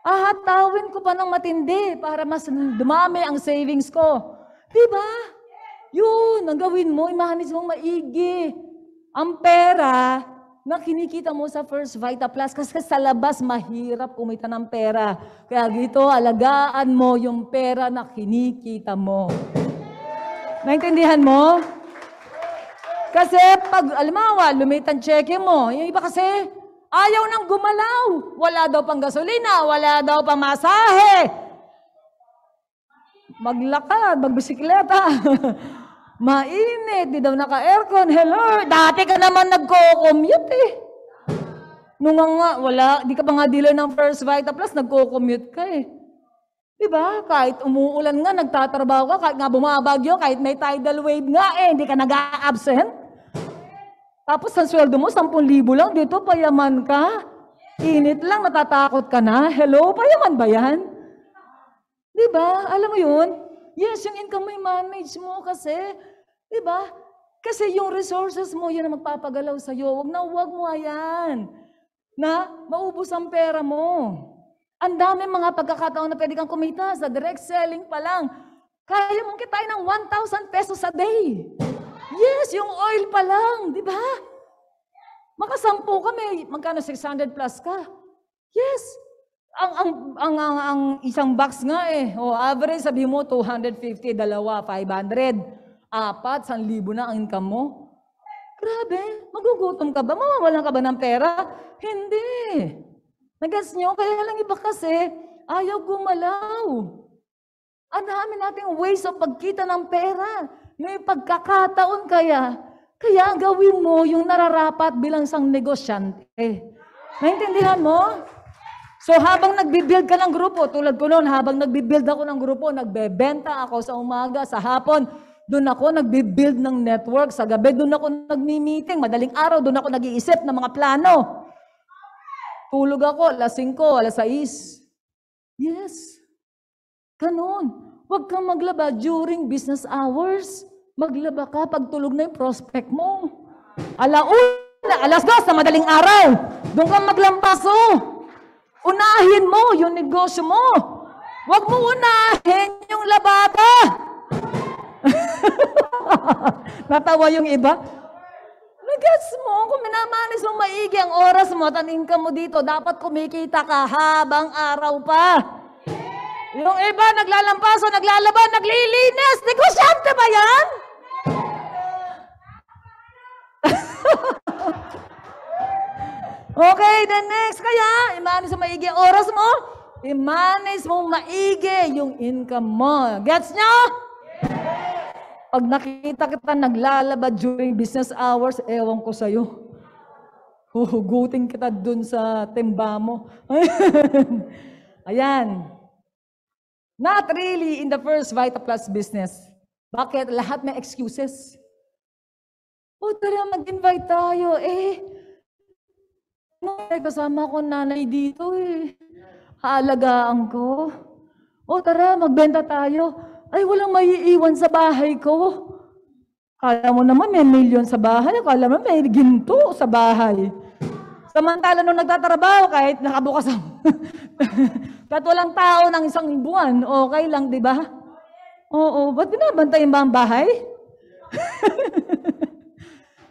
Ahatawin ko pa ng matindi para mas dumami ang savings ko. Di ba? Yun, ang gawin mo, i-manage mong maigi. Ang pera na kinikita mo sa First Vita Plus kasi sa labas mahirap kumita ng pera. Kaya dito, alagaan mo yung pera na kinikita mo. Naintindihan mo? Kasi pag, alimawa, lumitan cheque mo, yung iba kasi, ayaw nang gumalaw. Wala daw pang gasolina, wala daw pang masahe, maglakad, magbisikleta. Mainit, di daw naka-aircon. Hello, dati ka naman nagko-commute eh. Nung nga, wala, di ka pa nga dealer ng First Vita Plus, nagko-commute ka eh. Di ba? Kahit umuulan nga, nagtatrabaho ka, kahit nga bumabagyo, kahit may tidal wave nga eh, hindi ka nag-absent. Tapos ang sweldo mo, 10,000 lang, dito payaman ka. Init lang, natatakot ka na. Hello, payaman ba yan? Di ba? Alam mo yun? Yes, yung income mo, yung manage mo kasi. Di ba? Kasi yung resources mo, yan ang magpapagalaw sa'yo. Huwag na huwag mo ayan. Na maubos ang pera mo. Ang dami mga pagkakataon na pwede kang kumita sa direct selling pa lang. Kaya mong kitain ng 1,000 pesos a day. Yes, yung oil pa lang, di ba? Makasampo ka, may magkano 600 plus ka. Yes, ang, ang, ang, ang, ang isang box nga eh. O average, sabi mo, 250, dalawa, 500, apat, 1,000 na ang income mo. Grabe, magugutom ka ba? Mamawalan ka ba ng pera? Hindi. Nagas nyo, kaya lang iba kasi, ayaw gumalaw. Ang dami nating ways of pagkita ng pera. May pagkakataon kaya. Kaya gawin mo yung nararapat bilang isang negosyante. Naintindihan mo? So habang nagbibuild ka ng grupo, tulad ko noon, habang nagbibuild ako ng grupo, nagbebenta ako sa umaga, sa hapon, doon ako nagbibuild ng network, sa gabi doon ako nagmi-meeting, madaling araw doon ako nag-iisip ng mga plano. Tulog ako, alas 5, alas 6. Yes. Ganon. Huwag kang maglaba during business hours. Maglaba ka pag tulog na yung prospect mo. Alauna, alas dos na madaling araw. Doon kang maglampas oh. Unahin mo yung negosyo mo. Huwag mo unahin yung labada. Natawa yung iba. Nagas mo, kung minamanis mo maigi ang oras mo at ang income mo dito, dapat kumikita ka habang araw pa. Yung iba, naglalampaso, naglalaban, naglilinis. Negosyante ba yan? Okay, then next, kaya, imanis mo maigi oras mo, imanis mo maigi yung income mo. Gets nyo? Pag nakita kita naglalaba during business hours, ewan ko sa'yo. Huhugutin kita dun sa timba mo. Ayan. Not really in the first Vita Plus business. Bakit? Lahat may excuses. O tara, mag-invite tayo. Eh, ano, kasama ko nanay dito eh. Haalagaan ko. O tara, magbenta tayo. Ay, walang maiiwan sa bahay ko. Kala mo naman may milyon sa bahay. Kala mo may ginto sa bahay. Samantala nung nagtatrabaho, kahit nakabukas ang... kahit walang tao ng isang buwan, okay lang, di ba? Oo, ba't binabantay ba ang bahay?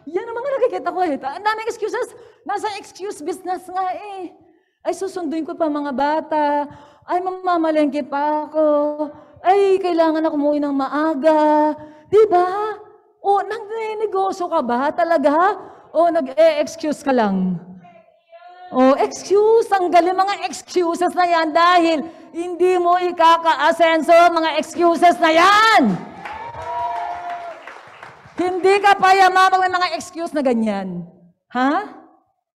Yan ang mga nakikita ko eh. Ang daming excuses. Nasa excuse business nga eh. Ay, susunduin ko pa mga bata. Ay, mamamalengke pa ako. Ay, kailangan ako kumuwi ng maaga. Di ba? O, nagninegosyo ka ba talaga? O, nag-e-excuse ka lang? O, excuse. Ang galing mga excuses na yan dahil hindi mo ikaka-asenso mga excuses na yan. Hindi ka pa payamamag ng mga excuse na ganyan. Ha?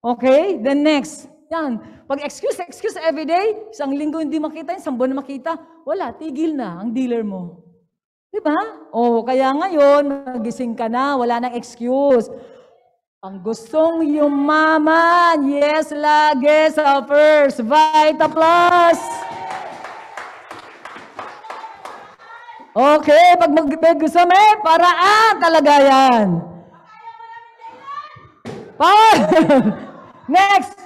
Okay? The next. Yan. Pag excuse, excuse every day, isang linggo hindi makita, isang buwan makita, wala, tigil na ang dealer mo. Di ba? O, oh, kaya ngayon, magising ka na, wala nang excuse. Ang gustong yumaman, yes, lagi sa first Vita Plus. Okay, pag magbibig sa may paraan talaga yan. Power! Next!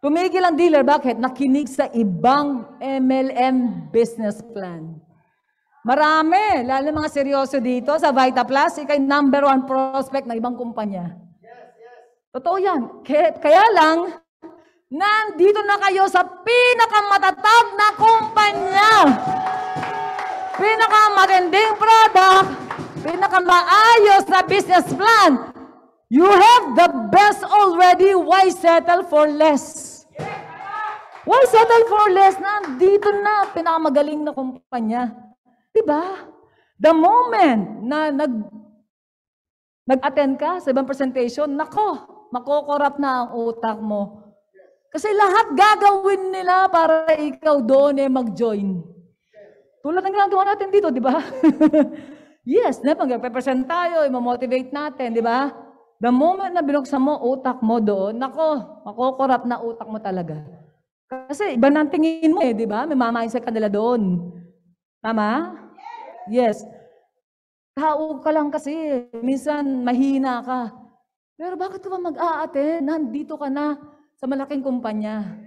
Tumigil ang dealer. Bakit? Nakinig sa ibang MLM business plan. Marami, lalo mga seryoso dito sa Vita Plus, ikay number one prospect ng ibang kumpanya. Yes, yes. Totoo yan. Kaya, kaya lang, nandito na kayo sa pinakamatatag na kumpanya pinakamagandang product, pinakamaayos na business plan. You have the best already. Why settle for less? Why settle for less? Nandito na, pinakamagaling na kumpanya. Diba? The moment na nag, nag-attend ka sa ibang presentation, nako, makokorap na ang utak mo. Kasi lahat gagawin nila para ikaw doon eh mag-join. Tulad ng ginagawa natin dito, di ba? yes, na pag nagpe tayo, i-motivate natin, di ba? The moment na binuksan mo utak mo doon, nako, makokorap na utak mo talaga. Kasi iba nang tingin mo eh, di ba? May mamindset ka kanila doon. Tama? Yes. Tao ka lang kasi. Minsan, mahina ka. Pero bakit ka ba mag-a-attend? Nandito ka na sa malaking kumpanya.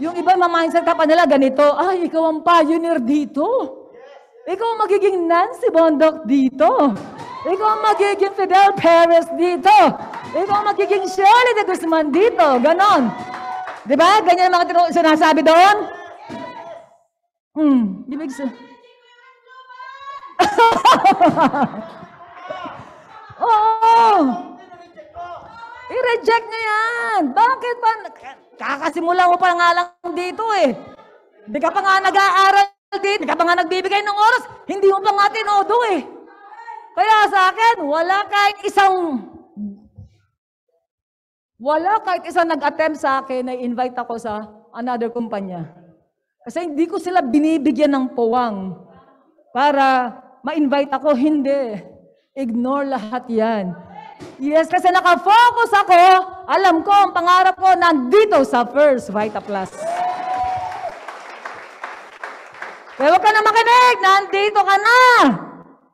Yung iba, mamindset ka pa nila ganito, ay, ikaw ang pioneer dito. Ikaw ang magiging Nancy Bondoc dito. Ikaw ang magiging Fidel Perez dito. Ikaw ang magiging Shirley de Guzman dito. Ganon. Di ba? Ganyan ang mga sinasabi doon. Hmm, ibig sa... Oo! Oh, I-reject niya yan! Bakit pa? Kakasimula mo pa nga lang dito eh. Hindi ka pa nga nag-aaral dito, hindi ka pa nga nagbibigay ng oras, hindi mo pa nga tinodo eh. Kaya sa akin, wala kahit isang wala kahit isang nag-attempt sa akin na invite ako sa another kumpanya. Kasi hindi ko sila binibigyan ng puwang para ma-invite ako. Hindi. Ignore lahat yan. Yes, kasi nakafocus ako. Alam ko, ang pangarap ko nandito sa First Vita Plus. Pero huwag ka na makinig. Nandito ka na.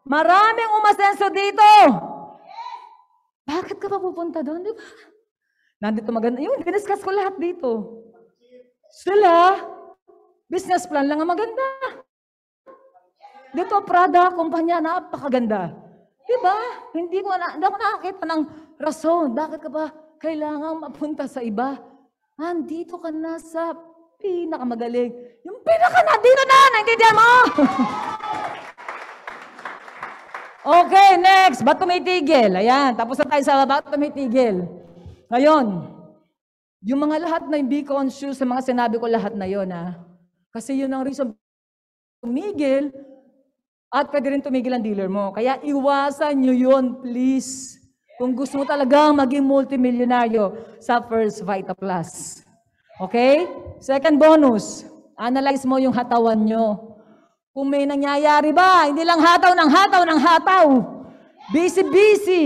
Maraming umasenso dito. Bakit ka pa pupunta doon? Di ba? Nandito maganda. Yun, diniscuss ko lahat dito. Sila, business plan lang ang maganda. Dito, Prada, kumpanya, napakaganda ba? Diba? Hindi ko na, hindi ako nakakita ng rason. Bakit ka ba kailangan mapunta sa iba? Nandito ka na sa pinakamagaling. Yung pinaka na, dito na! Naintindihan mo? okay, next. Ba't tumitigil? Ayan, tapos na tayo sa ba't tumitigil. Ngayon, yung mga lahat na yung be conscious sa mga sinabi ko lahat na yon ha. Ah. Kasi yun ang reason tumigil at pwede rin tumigil ang dealer mo. Kaya iwasan nyo yun, please. Kung gusto mo talagang maging multimillionaryo sa First Vita Plus. Okay? Second bonus, analyze mo yung hatawan nyo. Kung may nangyayari ba, hindi lang hataw ng hataw ng hataw. Busy, busy.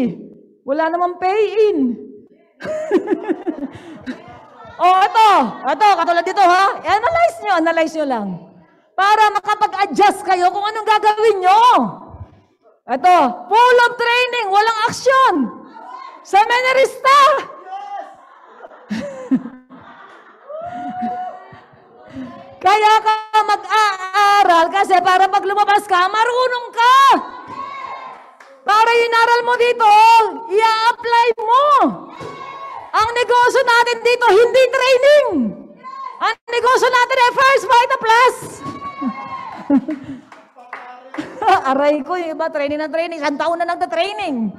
Wala namang pay-in. oh, ito. Ito, katulad dito ha. Analyze nyo, analyze nyo lang para makapag-adjust kayo kung anong gagawin nyo. Ito, full of training, walang aksyon. Seminarista! Kaya ka mag-aaral kasi para pag lumabas ka, marunong ka. Para inaral mo dito, i-apply mo. Ang negosyo natin dito, hindi training. Ang negosyo natin ay first by the plus. Aray ko, yung iba, training na training. Isang taon na nagta-training.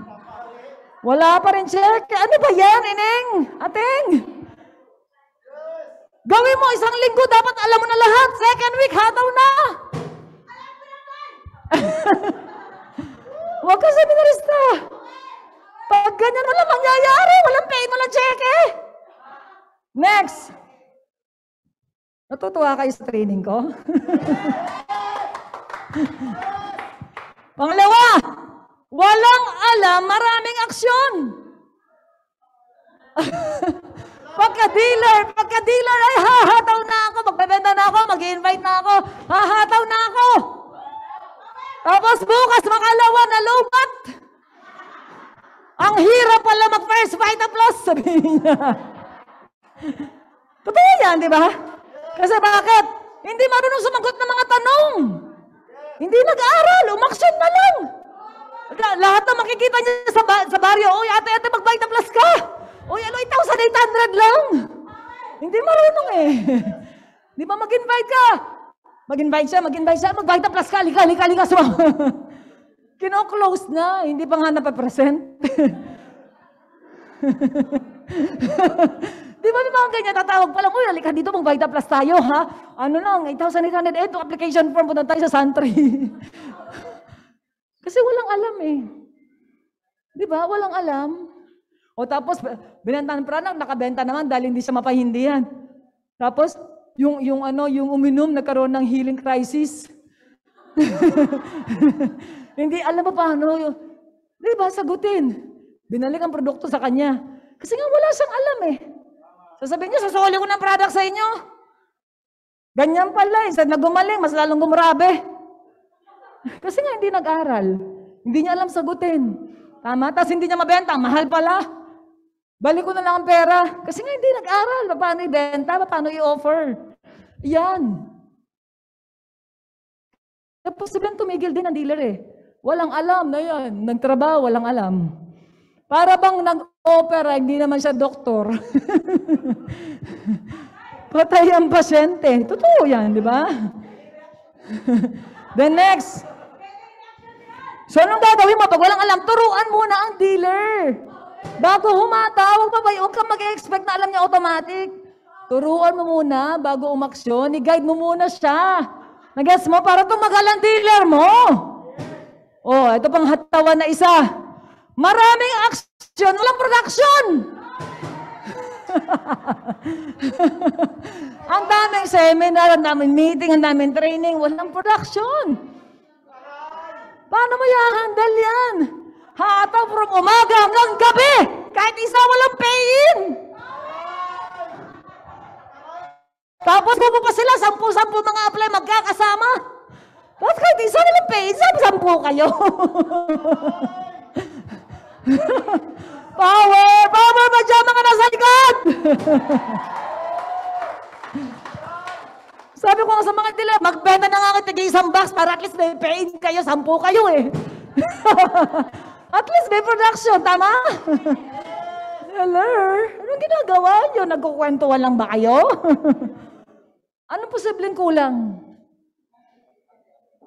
Wala pa rin check. Ano ba yan, ining? Ating? Gawin mo isang linggo, dapat alam mo na lahat. Second week, hataw na. Huwag ka seminarista. Pag ganyan, walang mangyayari. Walang pain, walang check eh. Next. Natutuwa kayo sa training ko? Pangalawa, walang alam, maraming aksyon. pagka-dealer, pagka-dealer, ay hahataw na ako, magbebenta na ako, mag invite na ako, hahataw na ako. Tapos bukas, makalawa na lupat. Ang hirap pala mag-first fight applause, sabihin niya. Totoo yan, di ba? Kasi bakit? Hindi marunong sumagot ng mga tanong. Hindi nag-aaral, umaksyon na lang. lahat na makikita niya sa, ba- sa baryo, oy ate, ate, magbayad na plus ka. Uy, ano, 8,800 lang. Hindi marunong eh. Di ba mag-invite ka? Mag-invite siya, mag-invite siya, mag-invite plus ka, halika, halika, halika, sumama. Kino-close na, hindi pa nga napapresent. Di ba, di ba ganyan, tatawag pa lang, uy, halika dito, mag-Vita Plus tayo, ha? Ano lang, 8,800, eto, application form, punta tayo sa santri. Kasi walang alam eh. Di ba? Walang alam. O tapos, binenta ng product, nakabenta naman dahil hindi siya mapahindihan. Tapos, yung, yung, ano, yung uminom, nagkaroon ng healing crisis. hindi, alam mo paano. Di ba, sagutin. Binalik ang produkto sa kanya. Kasi nga wala siyang alam eh. Sasabihin niyo, susuli ko ng product sa inyo. Ganyan pala. Instead eh. na gumaling, mas lalong gumrabe. Kasi nga hindi nag-aral. Hindi niya alam sagutin. Tama? Tapos hindi niya mabenta. Mahal pala. Balik ko na lang ang pera. Kasi nga hindi nag-aral. Paano ibenta? Paano i-offer? Yan. Tapos si tumigil din ang dealer eh. Walang alam na yan. Nagtrabaho, walang alam. Para bang nag opera, hindi naman siya doktor. Patay ang pasyente. Totoo yan, di ba? Then next. So, anong gagawin mo? Pag walang alam, turuan muna ang dealer. Bago humata, huwag pa ba, huwag kang mag-expect na alam niya automatic. Turuan mo muna bago umaksyon. I-guide mo muna siya. Nag-guess mo? Para tumagal ang dealer mo. Oh, ito pang hatawan na isa. Maraming aksyon action, walang production! ang daming seminar, ang daming meeting, ang daming training, walang production. Paano mo i-handle yan? Hata from umaga hanggang gabi, kahit isa walang pay-in. Tapos pupo pa sila, sampu-sampu mga apply magkakasama. Tapos kahit isa walang pay-in, sampu kayo. Power! Power pa dyan mga nasa likod! Sabi ko nga sa mga tila, magbenta na nga kita isang box para at least may pain kayo, sampu kayo eh. at least may production, tama? Hello? Anong ginagawa nyo? Nagkukwentuhan lang ba kayo? Anong posibleng kulang?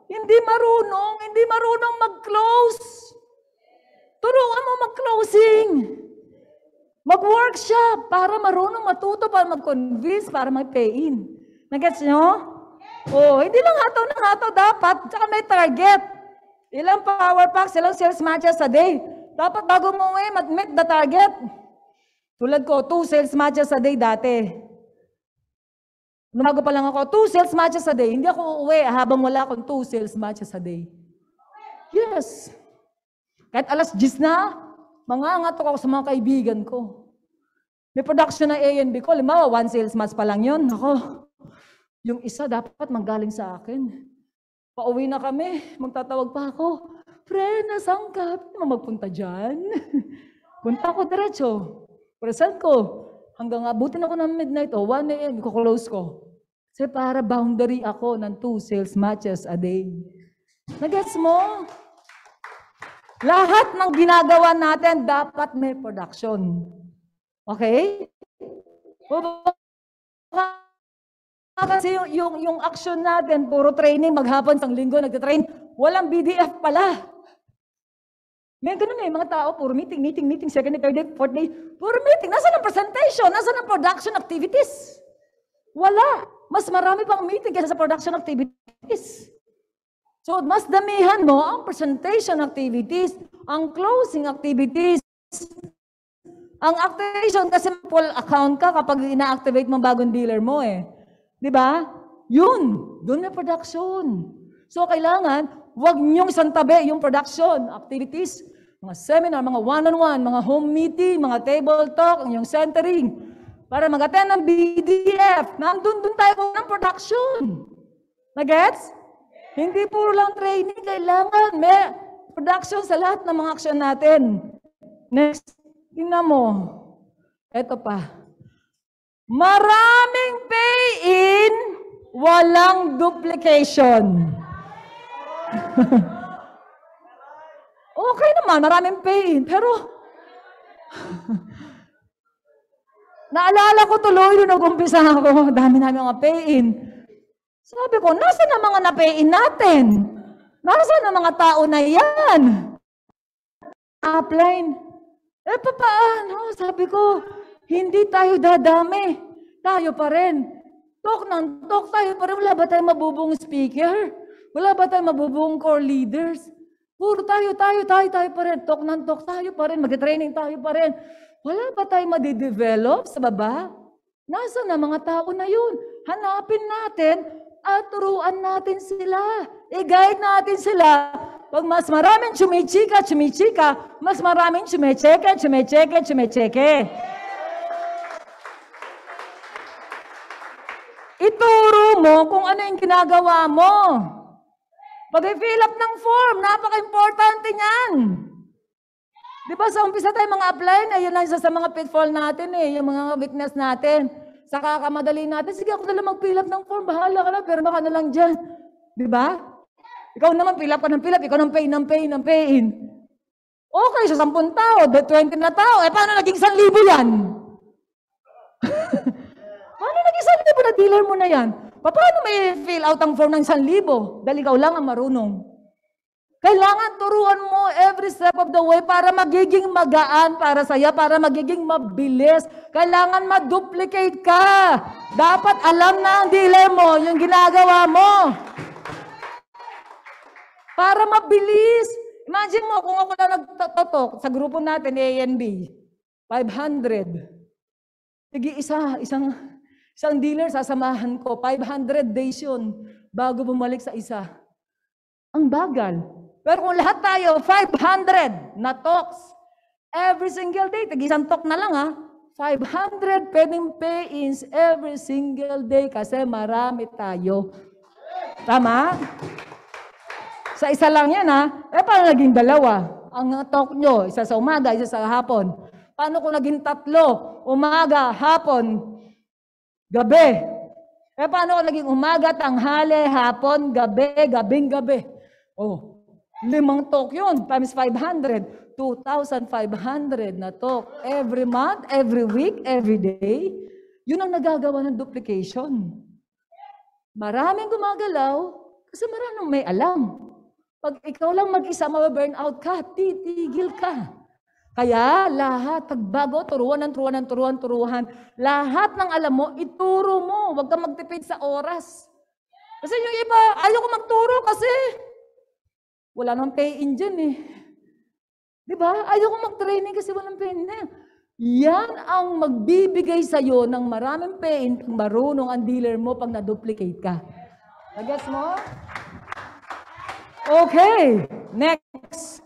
Hindi marunong, hindi marunong mag-close. Turuan mo mag-closing. Mag-workshop para marunong matuto, para mag-convince, para mag-pay-in. Nag-gets nyo? Oh, hindi lang ato ng ato dapat. Tsaka may target. Ilang power packs, ilang sales matches a day. Dapat bago mo eh, mag-meet the target. Tulad ko, two sales matches a day dati. Lumago pa lang ako, two sales matches a day. Hindi ako uuwi habang wala akong two sales matches a day. Yes. Kahit alas 10 na, mangangatok ako sa mga kaibigan ko. May production ng A&B ko. Limawa, one sales months pa lang yun. Ako, yung isa dapat manggaling sa akin. Pauwi na kami, magtatawag pa ako. Pre, nasaan ka? Pwede magpunta dyan. Punta ko diretso. Present ko. Hanggang abutin ako ng midnight o 1 a.m. Kukulose ko. Kasi para boundary ako ng two sales matches a day. Nagets mo? Lahat ng ginagawa natin dapat may production. Okay? Kasi yung, yung, yung action natin, puro training, maghapon, sang linggo, nagtitrain, walang BDF pala. May ganun eh, mga tao, puro meeting, meeting, meeting, second day, third day, fourth day, puro meeting. Nasaan ang presentation? Nasaan ang production activities? Wala. Mas marami pang meeting kaysa sa production activities. So, mas damihan mo ang presentation activities, ang closing activities, ang activation kasi full account ka kapag ina-activate mo bagong dealer mo eh. 'Di ba? Yun, doon na production. So kailangan wag niyong santabi yung production activities, mga seminar, mga one-on-one, mga home meeting, mga table talk, yung centering para mag-attend ng BDF. Nandun doon tayo ng production. Nagets? Hindi puro lang training, kailangan may production sa lahat ng mga aksyon natin. Next, tingnan mo. Ito pa. Maraming pay in, walang duplication. okay naman, maraming pay in, pero naalala ko tuloy nung nag-umpisa ako, dami namin mga pay in. Sabi ko, nasa na mga napein natin? Nasa na mga tao na yan? Upline. Eh, paano? Sabi ko, hindi tayo dadami. Tayo pa rin. Talk ng talk tayo pa rin. Wala ba tayong mabubuong speaker? Wala ba tayong mabubuong core leaders? Puro tayo, tayo, tayo, tayo pa rin. Talk ng talk tayo pa rin. Mag-training tayo pa rin. Wala ba tayong madidevelop sa baba? Nasa na mga tao na yun? Hanapin natin at turuan natin sila. I-guide eh, natin sila. Pag mas maraming chumichika, chumichika, mas maraming chumecheke, chumecheke, chumecheke. Ituro mo kung ano yung ginagawa mo. Pag-fill up ng form, napaka-importante niyan. Di ba sa umpisa tayo mga apply na yun lang isa sa mga pitfall natin eh, yung mga weakness natin sa kakamadali natin, sige ako na lang mag-fill up ng form, bahala ka na, pero baka na lang dyan. Di ba? Ikaw naman, fill up ka ng fill up, ikaw ng pay, ng pay, ng payin. Okay, sa so 10 tao, 20 na tao, eh paano naging 1,000 yan? paano naging 1,000 na dealer mo na yan? Paano may fill out ang form ng 1,000? Dahil ikaw lang ang marunong. Kailangan turuan mo every step of the way para magiging magaan para sa'yo, para magiging mabilis. Kailangan ma-duplicate ka. Dapat alam na ang delay mo, yung ginagawa mo. Para mabilis. Imagine mo kung ako na nagtotok sa grupo natin, ANB, 500. Sige, isa, isang, isang dealer, sasamahan ko. 500 days yun bago bumalik sa isa. Ang bagal. Pero kung lahat tayo, 500 na talks every single day, tag-isang talk na lang ha, 500 pwedeng pay-ins every single day kasi marami tayo. Tama? Sa isa lang yan ha. Eh paano naging dalawa? Ang talk nyo, isa sa umaga, isa sa hapon. Paano kung naging tatlo? Umaga, hapon, gabi. Eh paano kung naging umaga, tanghali, hapon, gabi, gabing gabi? Oh, Limang talk yun, times 500. 2,500 na talk. Every month, every week, every day. Yun ang nagagawa ng duplication. Maraming gumagalaw kasi maraming may alam. Pag ikaw lang mag-isa, mababurn out ka, titigil ka. Kaya lahat, pagbago, turuan ng turuan ng turuan, turuan. Lahat ng alam mo, ituro mo. Huwag kang magtipid sa oras. Kasi yung iba, ayaw ko magturo kasi wala nang pay in dyan eh. Di ba? Ayoko ko mag-training kasi walang pay in. Yan ang magbibigay sa iyo ng maraming pay in marunong ang dealer mo pag na-duplicate ka. Nag-gets mo? Okay, next.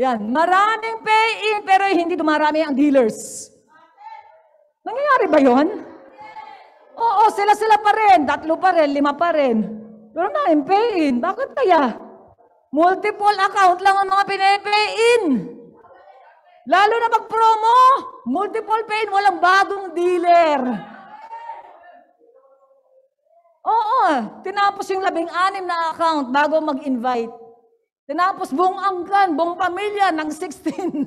Yan, maraming pay-in pero hindi dumarami ang dealers. Nangyayari ba yon? Oo, sila-sila pa rin, tatlo pa rin, lima pa rin. Pero na-impayin. Bakit kaya? Multiple account lang ang mga pinapayin. Lalo na pag-promo, multiple pain, walang bagong dealer. Oo, tinapos yung labing-anim na account bago mag-invite. Tinapos buong angkan, buong pamilya ng 16.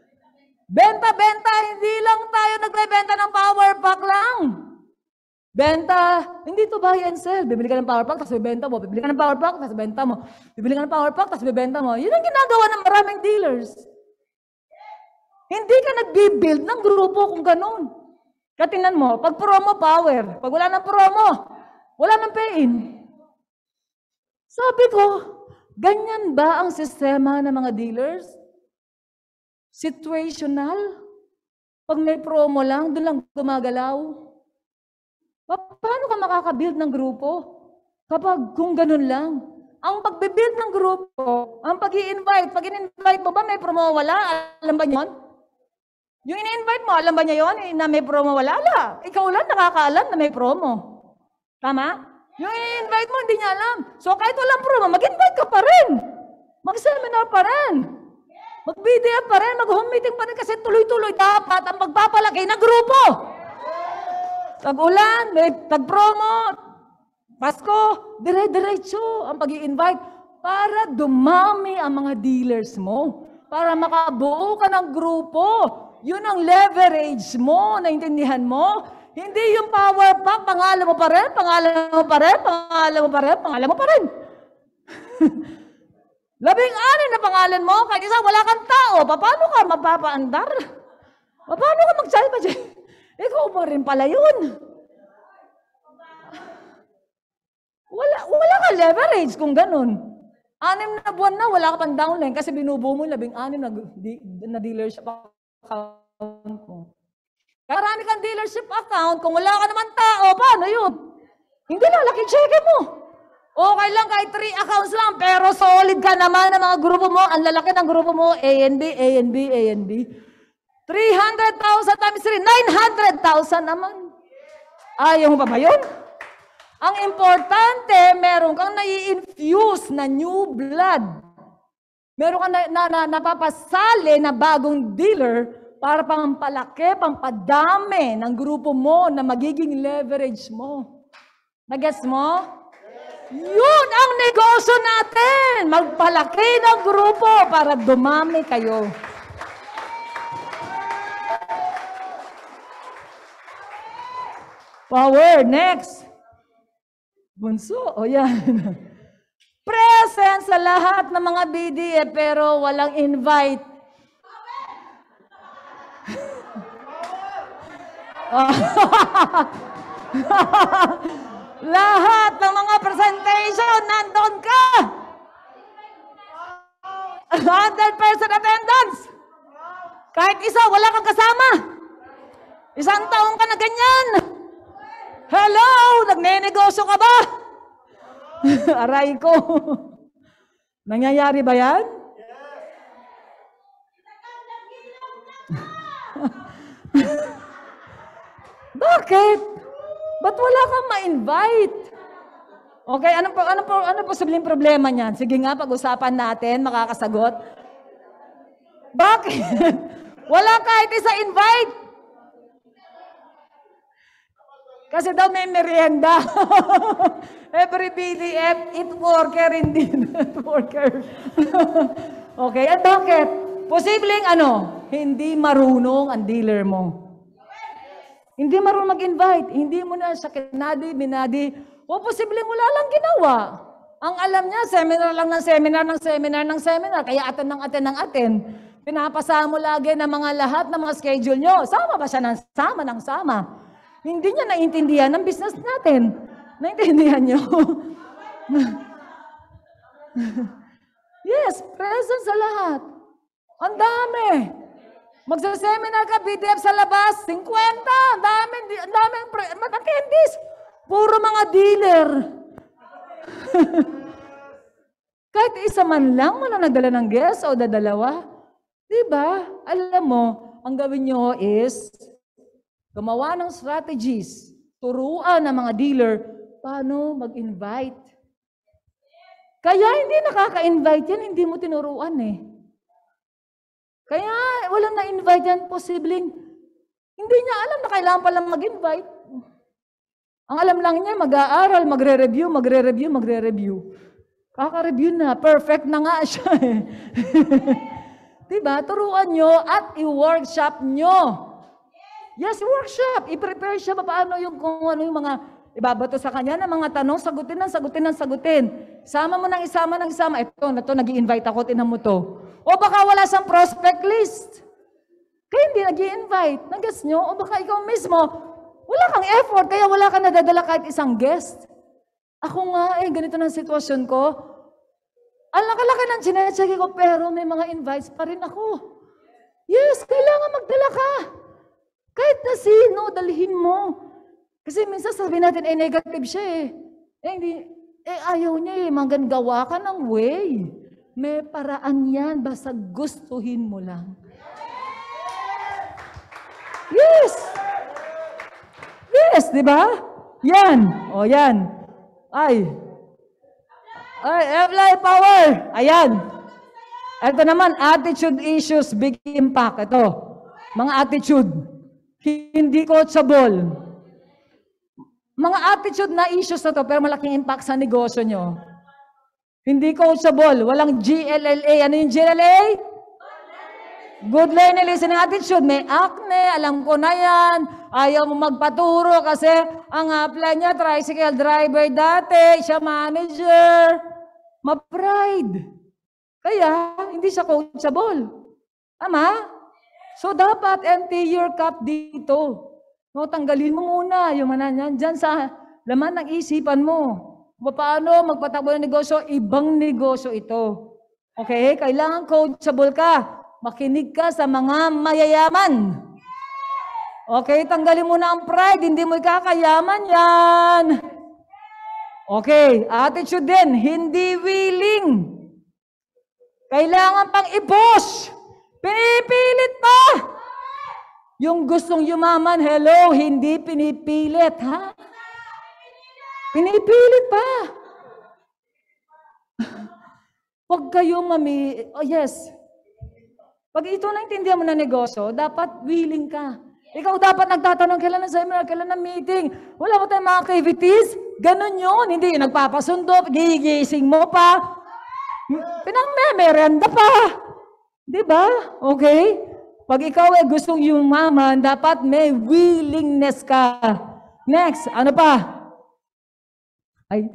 Benta-benta, hindi lang tayo nagbebenta ng power pack lang. Benta! Hindi to buy and sell. Bibili ka ng power pack, tapos bibenta mo. Bibili ka ng power pack, tapos benta mo. Bibili ka ng power pack, tapos bibenta mo. Yun ang ginagawa ng maraming dealers. Hindi ka nagbibuild ng grupo kung ganun. Katingnan mo, pag promo, power. Pag wala ng promo, wala ng pay-in. Sabi ko, ganyan ba ang sistema ng mga dealers? Situational? Pag may promo lang, doon lang gumagalaw. Paano ka makakabuild ng grupo? Kapag kung ganun lang. Ang pagbe-build ng grupo, ang pag invite pag in-invite mo ba may promo wala? Alam ba niyon? Yung in-invite mo, alam ba niya yon eh, na may promo wala? Ala, ikaw lang nakakaalam na may promo. Tama? Yung in-invite mo, hindi niya alam. So kahit walang promo, mag-invite ka pa rin. Mag-seminar pa rin. Mag-video pa rin, mag-home meeting pa rin kasi tuloy-tuloy dapat ang pagpapalagay ng grupo pag ulan, pag promo, Pasko, dire-diretso ang pag invite para dumami ang mga dealers mo. Para makabuo ka ng grupo. Yun ang leverage mo, naintindihan mo. Hindi yung power pa, pangalan mo pa rin, pangalan mo pa rin, pangalan mo pa rin, pangalan mo pa rin. Labing anin na pangalan mo, kahit isa wala kang tao, paano ka mapapaandar? Paano ka mag-salvage? Ikaw pa rin pala yun. Wala, wala ka leverage kung ganun. Anim na buwan na, wala ka pang downline kasi binubuo mo yung labing-anim na, di, na dealership account mo. Marami kang dealership account, kung wala ka naman tao, paano yun? Hindi na, laki cheque mo. Okay lang, kahit three accounts lang, pero solid ka naman ng mga grupo mo. Ang lalaki ng grupo mo, ANB, ANB, ANB. 300,000 times 3, 900,000 naman. Ayaw ba ba yun? Ang importante, meron kang nai-infuse na new blood. Meron kang na, na, na, napapasali na bagong dealer para pampalaki, pampadami ng grupo mo na magiging leverage mo. Nag-guess mo? Yun ang negosyo natin! Magpalaki ng grupo para dumami kayo. Power. Next. Bunso. O oh, yan. Present sa lahat ng mga BDF pero walang invite. lahat ng mga presentation, nandun ka! 100% attendance! Kahit isa, wala kang kasama! Isang taong ka na ganyan! Hello! Nagnenegosyo ka ba? Aray ko. Nangyayari ba yan? Bakit? Ba't wala kang ma-invite? Okay, ano po, ano po, ano po sabihin problema niyan? Sige nga, pag-usapan natin, makakasagot. Bakit? wala kahit isa invite. Kasi daw may merienda. Every BDF, it worker, hindi not worker. okay, at bakit? Posibleng ano, hindi marunong ang dealer mo. Hindi marunong mag-invite. Hindi mo na sa kinadi, binadi. O posibleng wala lang ginawa. Ang alam niya, seminar lang ng seminar, ng seminar, ng seminar. Kaya atin ng atin ng atin. Pinapasama mo lagi ng mga lahat ng mga schedule nyo. Sama ba siya ng sama ng sama? Hindi niya naintindihan ang business natin. Naiintindihan niyo? yes, presence sa lahat. Ang dami. Magsa-seminar ka, BDF sa labas, 50. Ang dami, ang dami, mag-attendees. Puro mga dealer. Kahit isa man lang, wala nagdala ng guest o dadalawa. Diba? Alam mo, ang gawin nyo is, Gumawa ng strategies, turuan ng mga dealer paano mag-invite. Kaya hindi nakaka-invite yan, hindi mo tinuruan eh. Kaya walang na-invite yan, posibleng hindi niya alam na kailangan palang mag-invite. Ang alam lang niya, mag-aaral, magre-review, magre-review, magre-review. Kaka-review na, perfect na nga siya eh. diba? Turuan nyo at i-workshop nyo Yes, workshop. I-prepare siya paano yung kung ano yung mga ibabato sa kanya ng mga tanong, sagutin ng sagutin ng sagutin. Sama mo nang isama nang isama. Ito, na to, nag i invite ako, tinan mo to. O baka wala siyang prospect list. Kaya hindi nag invite Nagas nyo? O baka ikaw mismo, wala kang effort, kaya wala kang nadadala kahit isang guest. Ako nga, eh, ganito na sitwasyon ko. Ang laki-laki ng chinecheck ko, pero may mga invites pa rin ako. Yes, kailangan magdala ka. Kahit na sino, dalhin mo. Kasi minsan sabi natin, eh negative siya eh. Eh, hindi, eh ayaw niya eh, manggangawa ka ng way. May paraan yan, basta gustuhin mo lang. Yes! Yes, di ba? Yan. O, yan. Ay. Ay, apply power. Ayan. Ito naman, attitude issues, big impact. Ito, mga attitude hindi coachable. Mga attitude na issues na to, pero malaking impact sa negosyo nyo. Hindi coachable. Walang GLLA. Ano yung GLLA? Good learning, listening attitude. May acne, alam ko na yan. Ayaw mo magpaturo kasi ang plan niya, tricycle driver dati, siya manager. Ma-pride. Kaya, hindi siya coachable. Tama? So dapat empty your cup dito. No, tanggalin mo muna yung manan yan dyan sa laman ng isipan mo. Paano magpatakbo ng negosyo? Ibang negosyo ito. Okay? Kailangan coachable ka. Makinig ka sa mga mayayaman. Okay? Tanggalin mo na ang pride. Hindi mo ikakayaman yan. Okay, attitude din, hindi willing. Kailangan pang i-push. Pinipilit pa! Yung gustong yumaman, hello, hindi pinipilit, ha? Pinipilit pa. Huwag kayong mami... Oh, yes. Pag ito naintindihan mo na negosyo, dapat willing ka. Ikaw dapat nagtatanong, kailan na seminar, kailan na meeting, wala ba tayong mga activities? Ganon yun. Hindi, nagpapasundo, gigising mo pa. Pinang memerenda pa. Di ba? Okay? Pag ikaw ay gustong yumaman, dapat may willingness ka. Next, ano pa? Ay.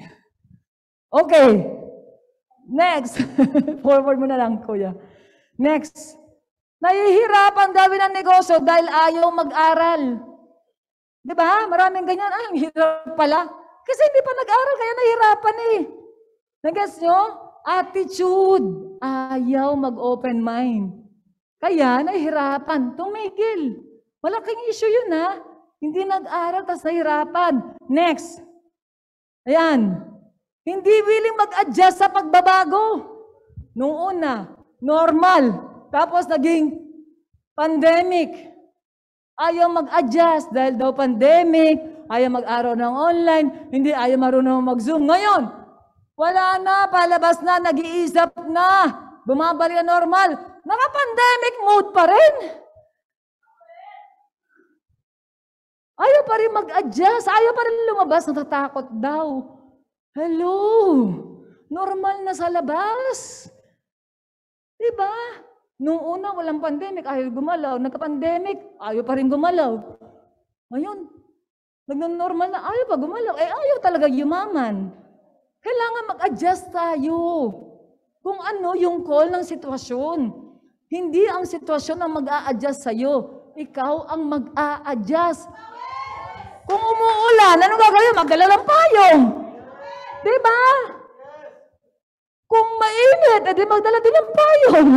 Okay. Next. Forward mo na lang, kuya. Next. Nahihirapan gawin ang negosyo dahil ayaw mag-aral. Di ba? Maraming ganyan. Ay, ang hirap pala. Kasi hindi pa nag-aral, kaya nahihirapan eh. Nag-guess nyo? Attitude. Ayaw mag-open mind. Kaya nahihirapan. Tumigil. Malaking issue yun ha. Hindi nag-aral tapos nahirapan. Next. Ayan. Hindi willing mag-adjust sa pagbabago. Nung una, normal. Tapos naging pandemic. Ayaw mag-adjust dahil daw pandemic, ayaw mag aral ng online, hindi ayaw marunong mag-zoom. Ngayon, wala na, palabas na, nag-iisap na, bumabalik na normal. Naka-pandemic mode pa rin. Ayaw pa rin mag-adjust, ayaw pa rin lumabas, natatakot daw. Hello! Normal na sa labas. Diba? Nung una, walang pandemic, ayaw gumalaw. Nagka-pandemic, ayaw pa rin gumalaw. Ngayon, nagno-normal na ayaw pa gumalaw. Eh, ayaw talaga yumaman. Kailangan mag-adjust tayo kung ano yung call ng sitwasyon. Hindi ang sitwasyon ang mag-a-adjust sa'yo. Ikaw ang mag-a-adjust. Kung umuulan, ano gagawin? Magdala ng payong. Diba? Kung mainit, edi magdala din ng payong.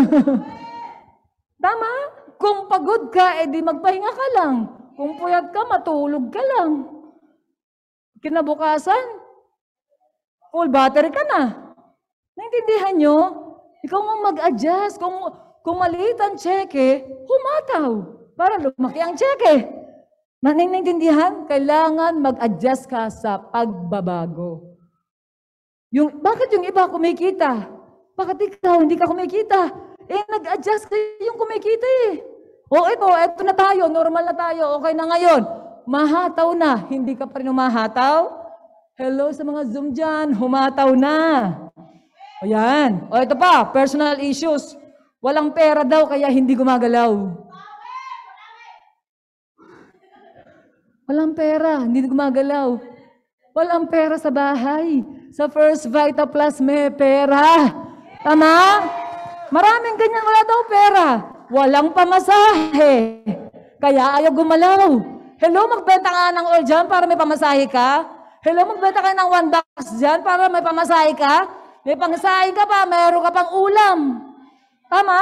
Tama? Kung pagod ka, edi magpahinga ka lang. Kung puyat ka, matulog ka lang. Kinabukasan, full battery ka na. Naintindihan nyo? Ikaw ang mag-adjust. Kung, kung maliit ang cheque, humataw para lumaki ang cheque. Naintindihan? Kailangan mag-adjust ka sa pagbabago. Yung, bakit yung iba kumikita? Bakit ikaw hindi ka kumikita? Eh, nag-adjust ka yung kumikita eh. O ito, ito na tayo, normal na tayo, okay na ngayon. Mahataw na, hindi ka pa rin umahataw. Hello sa mga Zoom dyan. Humataw na. O yan. O ito pa, personal issues. Walang pera daw kaya hindi gumagalaw. Walang pera, hindi gumagalaw. Walang pera sa bahay. Sa First Vita Plus may pera. Tama? Maraming ganyan, wala daw pera. Walang pamasahe. Kaya ayaw gumalaw. Hello, magbenta nga ng oil dyan para may pamasahe ka. Hello, magbenta ka ng one box dyan para may pamasahe ka. May pangasahe ka pa, mayroon ka pang ulam. Tama?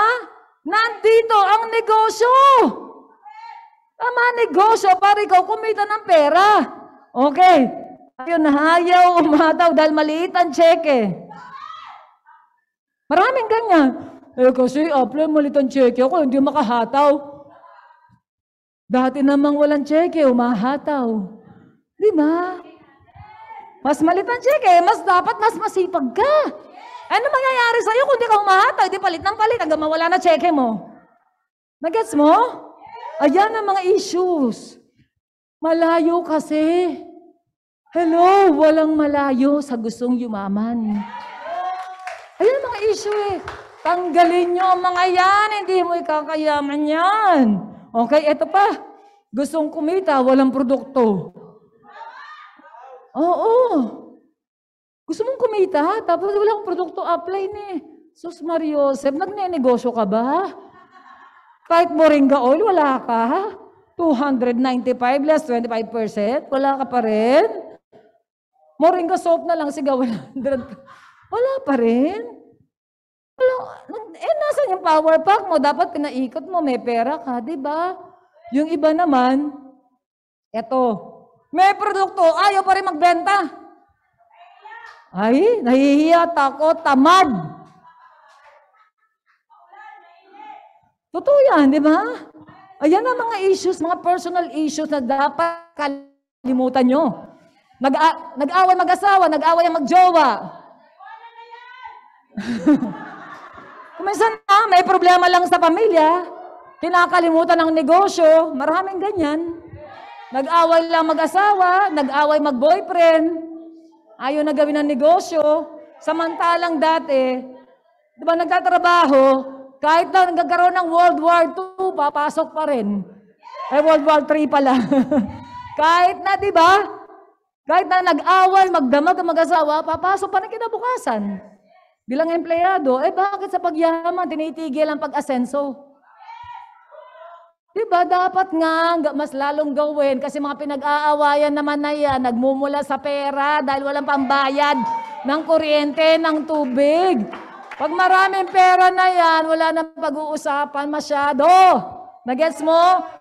Nandito ang negosyo. Tama, negosyo para ikaw kumita ng pera. Okay. Ayun, hayaw, umataw dahil maliit ang cheque. Maraming ganyan. Eh kasi, apple, maliit ang cheque ako, hindi makahataw. Dati namang walang cheque, umahataw. Di ba? Mas malit ang cheque, eh. mas dapat mas masipag ka. Ano mangyayari sa'yo kung di ka humahataw? Di palit ng palit hanggang mawala na check mo. Nagets mo? Ayan ang mga issues. Malayo kasi. Hello, walang malayo sa gustong yumaman. Ayan ang mga issue eh. Tanggalin nyo ang mga yan, hindi mo ikakayaman yan. Okay, eto pa. Gustong kumita, walang produkto. Oo. Gusto mong kumita, tapos wala akong produkto apply ni. Eh. Sus Mario Joseph, negosyo ka ba? Kahit moringa oil, wala ka. 295 less 25%, wala ka pa rin. Moringa soap na lang, sigaw 100. Wala pa rin. Wala, eh, nasan yung power pack mo? Dapat pinaikot mo, may pera ka, di ba? Yung iba naman, eto, may produkto, ayaw pa rin magbenta. Ay, nahihiya, takot, tamad. Totoo yan, di ba? Ayan ang mga issues, mga personal issues na dapat kalimutan nyo. Nag nag-away mag-asawa, nag-away ang mag-jowa. Kuminsan na, may problema lang sa pamilya, kinakalimutan ng negosyo, maraming ganyan. Nag-away lang mag-asawa, nag-away mag-boyfriend, ayaw na gawin ng negosyo. Samantalang dati, di ba nagtatrabaho, kahit na nagkakaroon ng World War II, papasok pa rin. Eh, World War III pala. kahit na, di ba? Kahit na nag-away, magdamag ang mag-asawa, papasok pa rin kinabukasan. Bilang empleyado, eh bakit sa pagyaman, tinitigil ang pag-asenso? Diba? Dapat nga, mas lalong gawin kasi mga pinag-aawayan naman na yan, nagmumula sa pera dahil walang pambayad ng kuryente, ng tubig. Pag maraming pera na yan, wala nang pag-uusapan masyado. Nagets mo?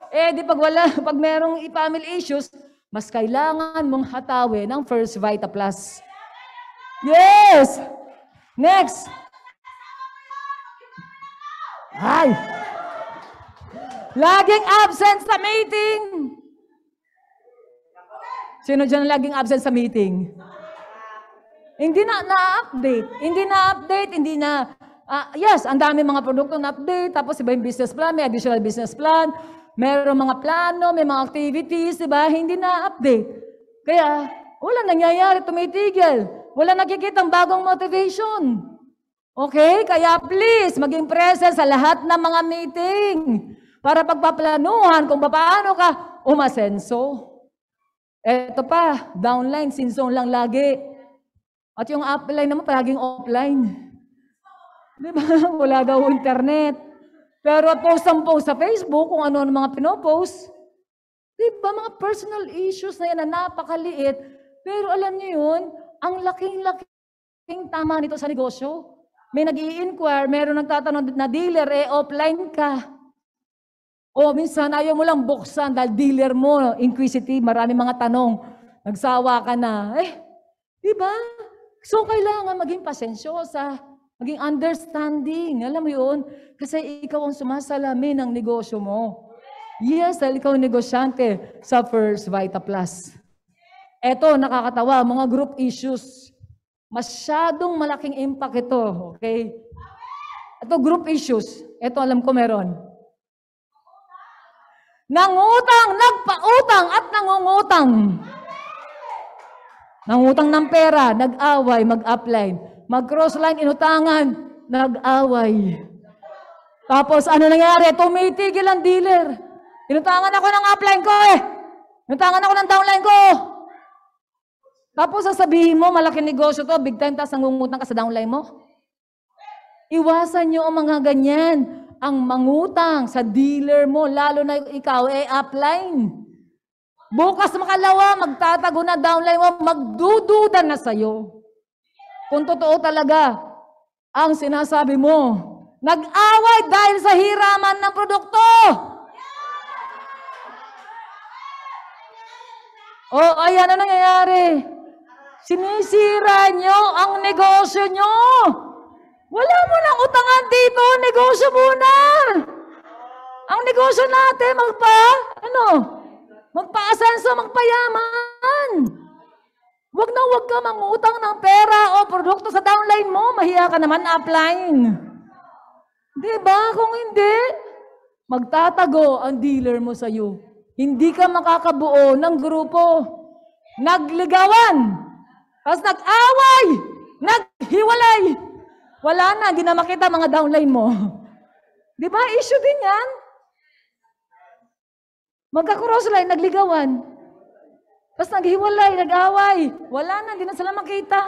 Eh, di pag wala, pag merong family issues, mas kailangan mong hatawe ng First Vita Plus. Yes! Next! Hi! Laging absent sa meeting. Sino dyan laging absent sa meeting? Hindi na na-update. Hindi na-update, hindi na... Uh, yes, ang dami mga produkto na update, tapos iba yung business plan, may additional business plan, mayroong mga plano, may mga activities, di ba? Hindi na-update. Kaya, wala nangyayari, tumitigil. Wala nakikitang bagong motivation. Okay? Kaya please, maging present sa lahat ng mga meeting para pagpaplanuhan kung paano ka umasenso. Eto pa, downline, sinzone lang lagi. At yung upline naman, palaging offline. Di ba? Wala daw internet. Pero post ang post sa Facebook kung ano ang mga pinopost. Di ba? Mga personal issues na yan na napakaliit. Pero alam niyo yun, ang laking-laking tama nito sa negosyo. May nag-i-inquire, meron nagtatanong na dealer, eh offline ka. O minsan ayaw mo lang buksan dahil dealer mo, inquisitive, marami mga tanong, nagsawa ka na. Eh, di ba? So kailangan maging pasensyosa, maging understanding. Alam mo yun? Kasi ikaw ang sumasalamin ng negosyo mo. Yes, dahil ikaw negosyante sa First Vita Plus. Eto, nakakatawa, mga group issues. Masyadong malaking impact ito, okay? Ito, group issues. Ito, alam ko meron. Nangutang, nagpautang at nangungutang. Nangutang ng pera, nag-away, mag-upline. Mag-cross line, inutangan, nag-away. Tapos ano nangyari? Tumitigil ang dealer. Inutangan ako ng upline ko eh. Inutangan ako ng downline ko. Tapos sasabihin mo, malaking negosyo to, big time, tapos nangungutang ka sa downline mo. Iwasan nyo ang mga ganyan ang mangutang sa dealer mo, lalo na ikaw, eh, upline. Bukas makalawa, magtatago na downline mo, magdududa na sa'yo. Kung totoo talaga ang sinasabi mo, nag-away dahil sa hiraman ng produkto. O, oh, ayan na ano nangyayari. Sinisira nyo ang negosyo nyo. Wala mo nang utangan dito. Negosyo muna. Ang negosyo natin, magpa, ano, magpaasenso, magpayaman. Huwag na huwag ka mangutang ng pera o produkto sa downline mo. Mahiya ka naman upline. Di ba? Kung hindi, magtatago ang dealer mo sa'yo. Hindi ka makakabuo ng grupo. Nagligawan. Tapos nag-away. Naghiwalay. Wala na, di na makita mga downline mo. Di ba? Issue din yan. Magka-crossline, nagligawan. Tapos naghiwalay, nag-away. Wala na, di na sila makita.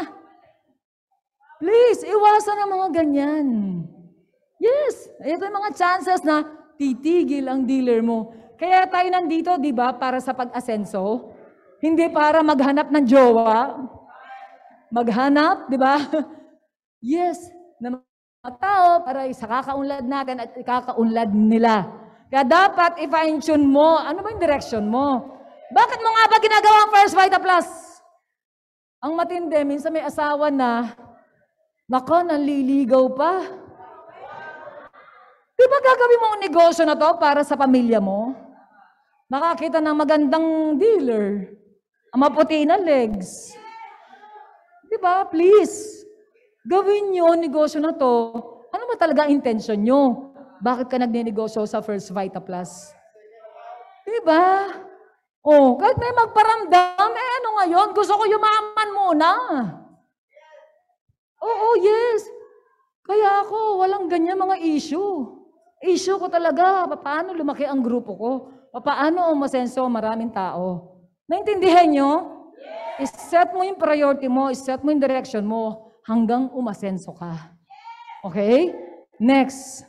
Please, iwasan ang mga ganyan. Yes, ito yung mga chances na titigil ang dealer mo. Kaya tayo nandito, di ba, para sa pag-asenso? Hindi para maghanap ng jowa. Maghanap, di ba? Yes, ng mga tao para isakakaunlad natin at ikakaunlad nila. Kaya dapat i-fine-tune mo, ano ba yung direction mo? Bakit mo nga ba ginagawa ang First Vita Plus? Ang matindi, minsan may asawa na, nako, nanliligaw pa. Di ba gagawin mo ang negosyo na to para sa pamilya mo? Makakita ng magandang dealer. Ang maputi na legs. Di ba? Please gawin nyo negosyo na to, ano ba talaga ang intention nyo? Bakit ka nagnenegosyo sa First Vita Plus? Diba? Oh, kahit may magparamdam, eh ano ngayon? Gusto ko yumaman muna. Oo, oh, oh, yes. Kaya ako, walang ganyan mga issue. Issue ko talaga, paano lumaki ang grupo ko? Paano masenso maraming tao? Naintindihan nyo? Yes. I-set mo yung priority mo, i-set mo yung direction mo hanggang umasenso ka. Okay? Next.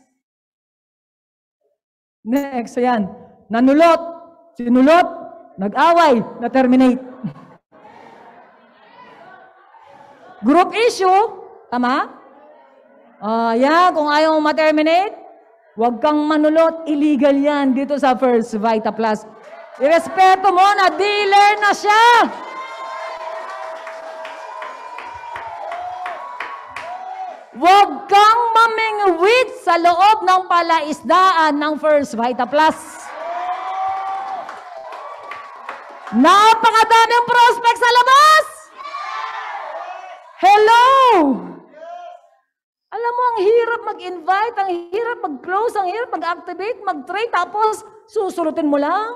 Next, so yan. Nanulot, sinulot, nag-away, na-terminate. Group issue, tama? Uh, yeah, kung ayaw mo ma-terminate, huwag kang manulot. Illegal yan dito sa First Vita Plus. Irespeto mo na dealer na siya. Huwag kang mamingwit sa loob ng palaisdaan ng First Vita Plus. Napakadaming prospect sa labas! Hello! Alam mo, ang hirap mag-invite, ang hirap mag-close, ang hirap mag-activate, mag-trade, tapos susulutin mo lang.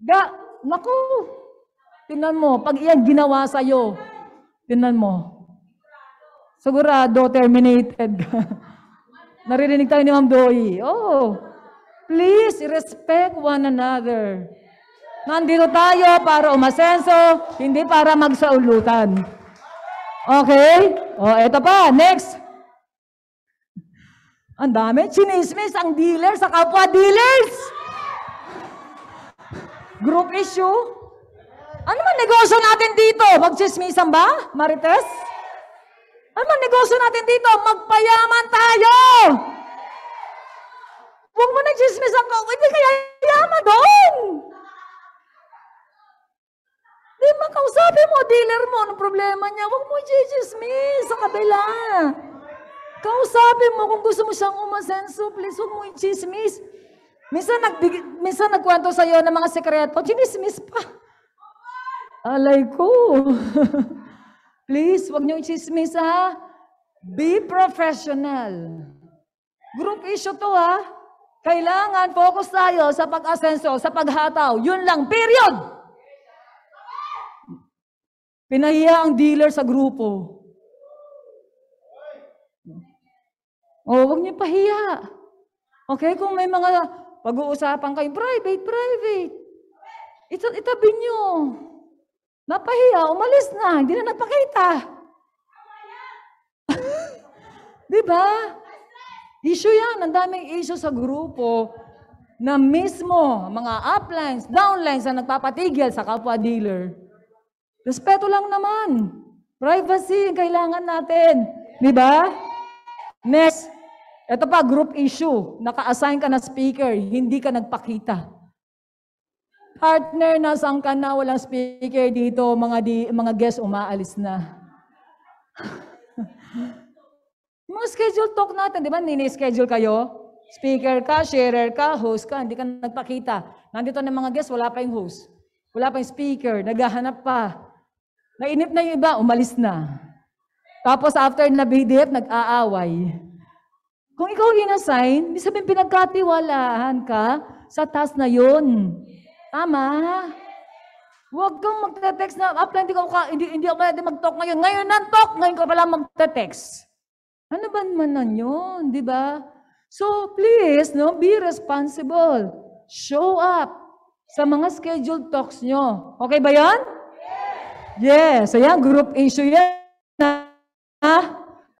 Ga, naku, tinan mo, pag iyan ginawa sa'yo, Tinan mo. Sigurado, terminated Naririnig tayo ni Ma'am Doy. Oh, please respect one another. Nandito tayo para umasenso, hindi para magsaulutan. Okay? O, oh, eto pa. Next. Ang dami. Chinismis ang dealers, sa kapwa dealers. Group issue. Ano man negosyo natin dito? Magsismisan ba, Marites? Ano man negosyo natin dito? Magpayaman tayo! Huwag mo nagsismisan ko. Hindi kaya yaman doon! Di makausapin mo, dealer mo, ano problema niya? Huwag mo i-chismis sa kabila. Kausapin mo kung gusto mo siyang umasenso, please huwag mo i-chismis. Minsan, nagbig- minsan nagkwento sa'yo ng mga sekreto, chinismis pa. Alay ko. Please, wag niyong chismis ha. Be professional. Group issue to ha. Kailangan focus tayo sa pag-asenso, sa paghataw. Yun lang, period. Pinahiya ang dealer sa grupo. Oh, wag niyo pahiya. Okay, kung may mga pag-uusapan kayo, private, private. Ito, itabi niyo. Napahiya, umalis na. Hindi na nagpakita. di ba? Issue yan. Ang daming issue sa grupo na mismo mga uplines, downlines na nagpapatigil sa kapwa dealer. Respeto lang naman. Privacy ang kailangan natin. Di ba? Next. Ito pa, group issue. Naka-assign ka na speaker. Hindi ka nagpakita. Partner, na nasaan ka na? Walang speaker dito. Mga, di, mga guest, umaalis na. mga schedule talk natin, di ba? Nini-schedule kayo. Speaker ka, sharer ka, host ka, hindi ka nagpakita. Nandito na mga guest, wala pa yung host. Wala pa yung speaker, naghahanap pa. Nainip na yung iba, umalis na. Tapos after na BDF, nag-aaway. Kung ikaw inassign, di sabihin pinagkatiwalaan ka sa task na yun. Tama. Huwag kang magte-text na, ah, hindi, ko ka, hindi, hindi ako pwede mag-talk ngayon. Ngayon na talk, ngayon ka pala magte-text. Ano ba naman na yun, di ba? So, please, no, be responsible. Show up sa mga scheduled talks nyo. Okay ba yan? Yes. Yes. Ayan, group issue yan. Ha?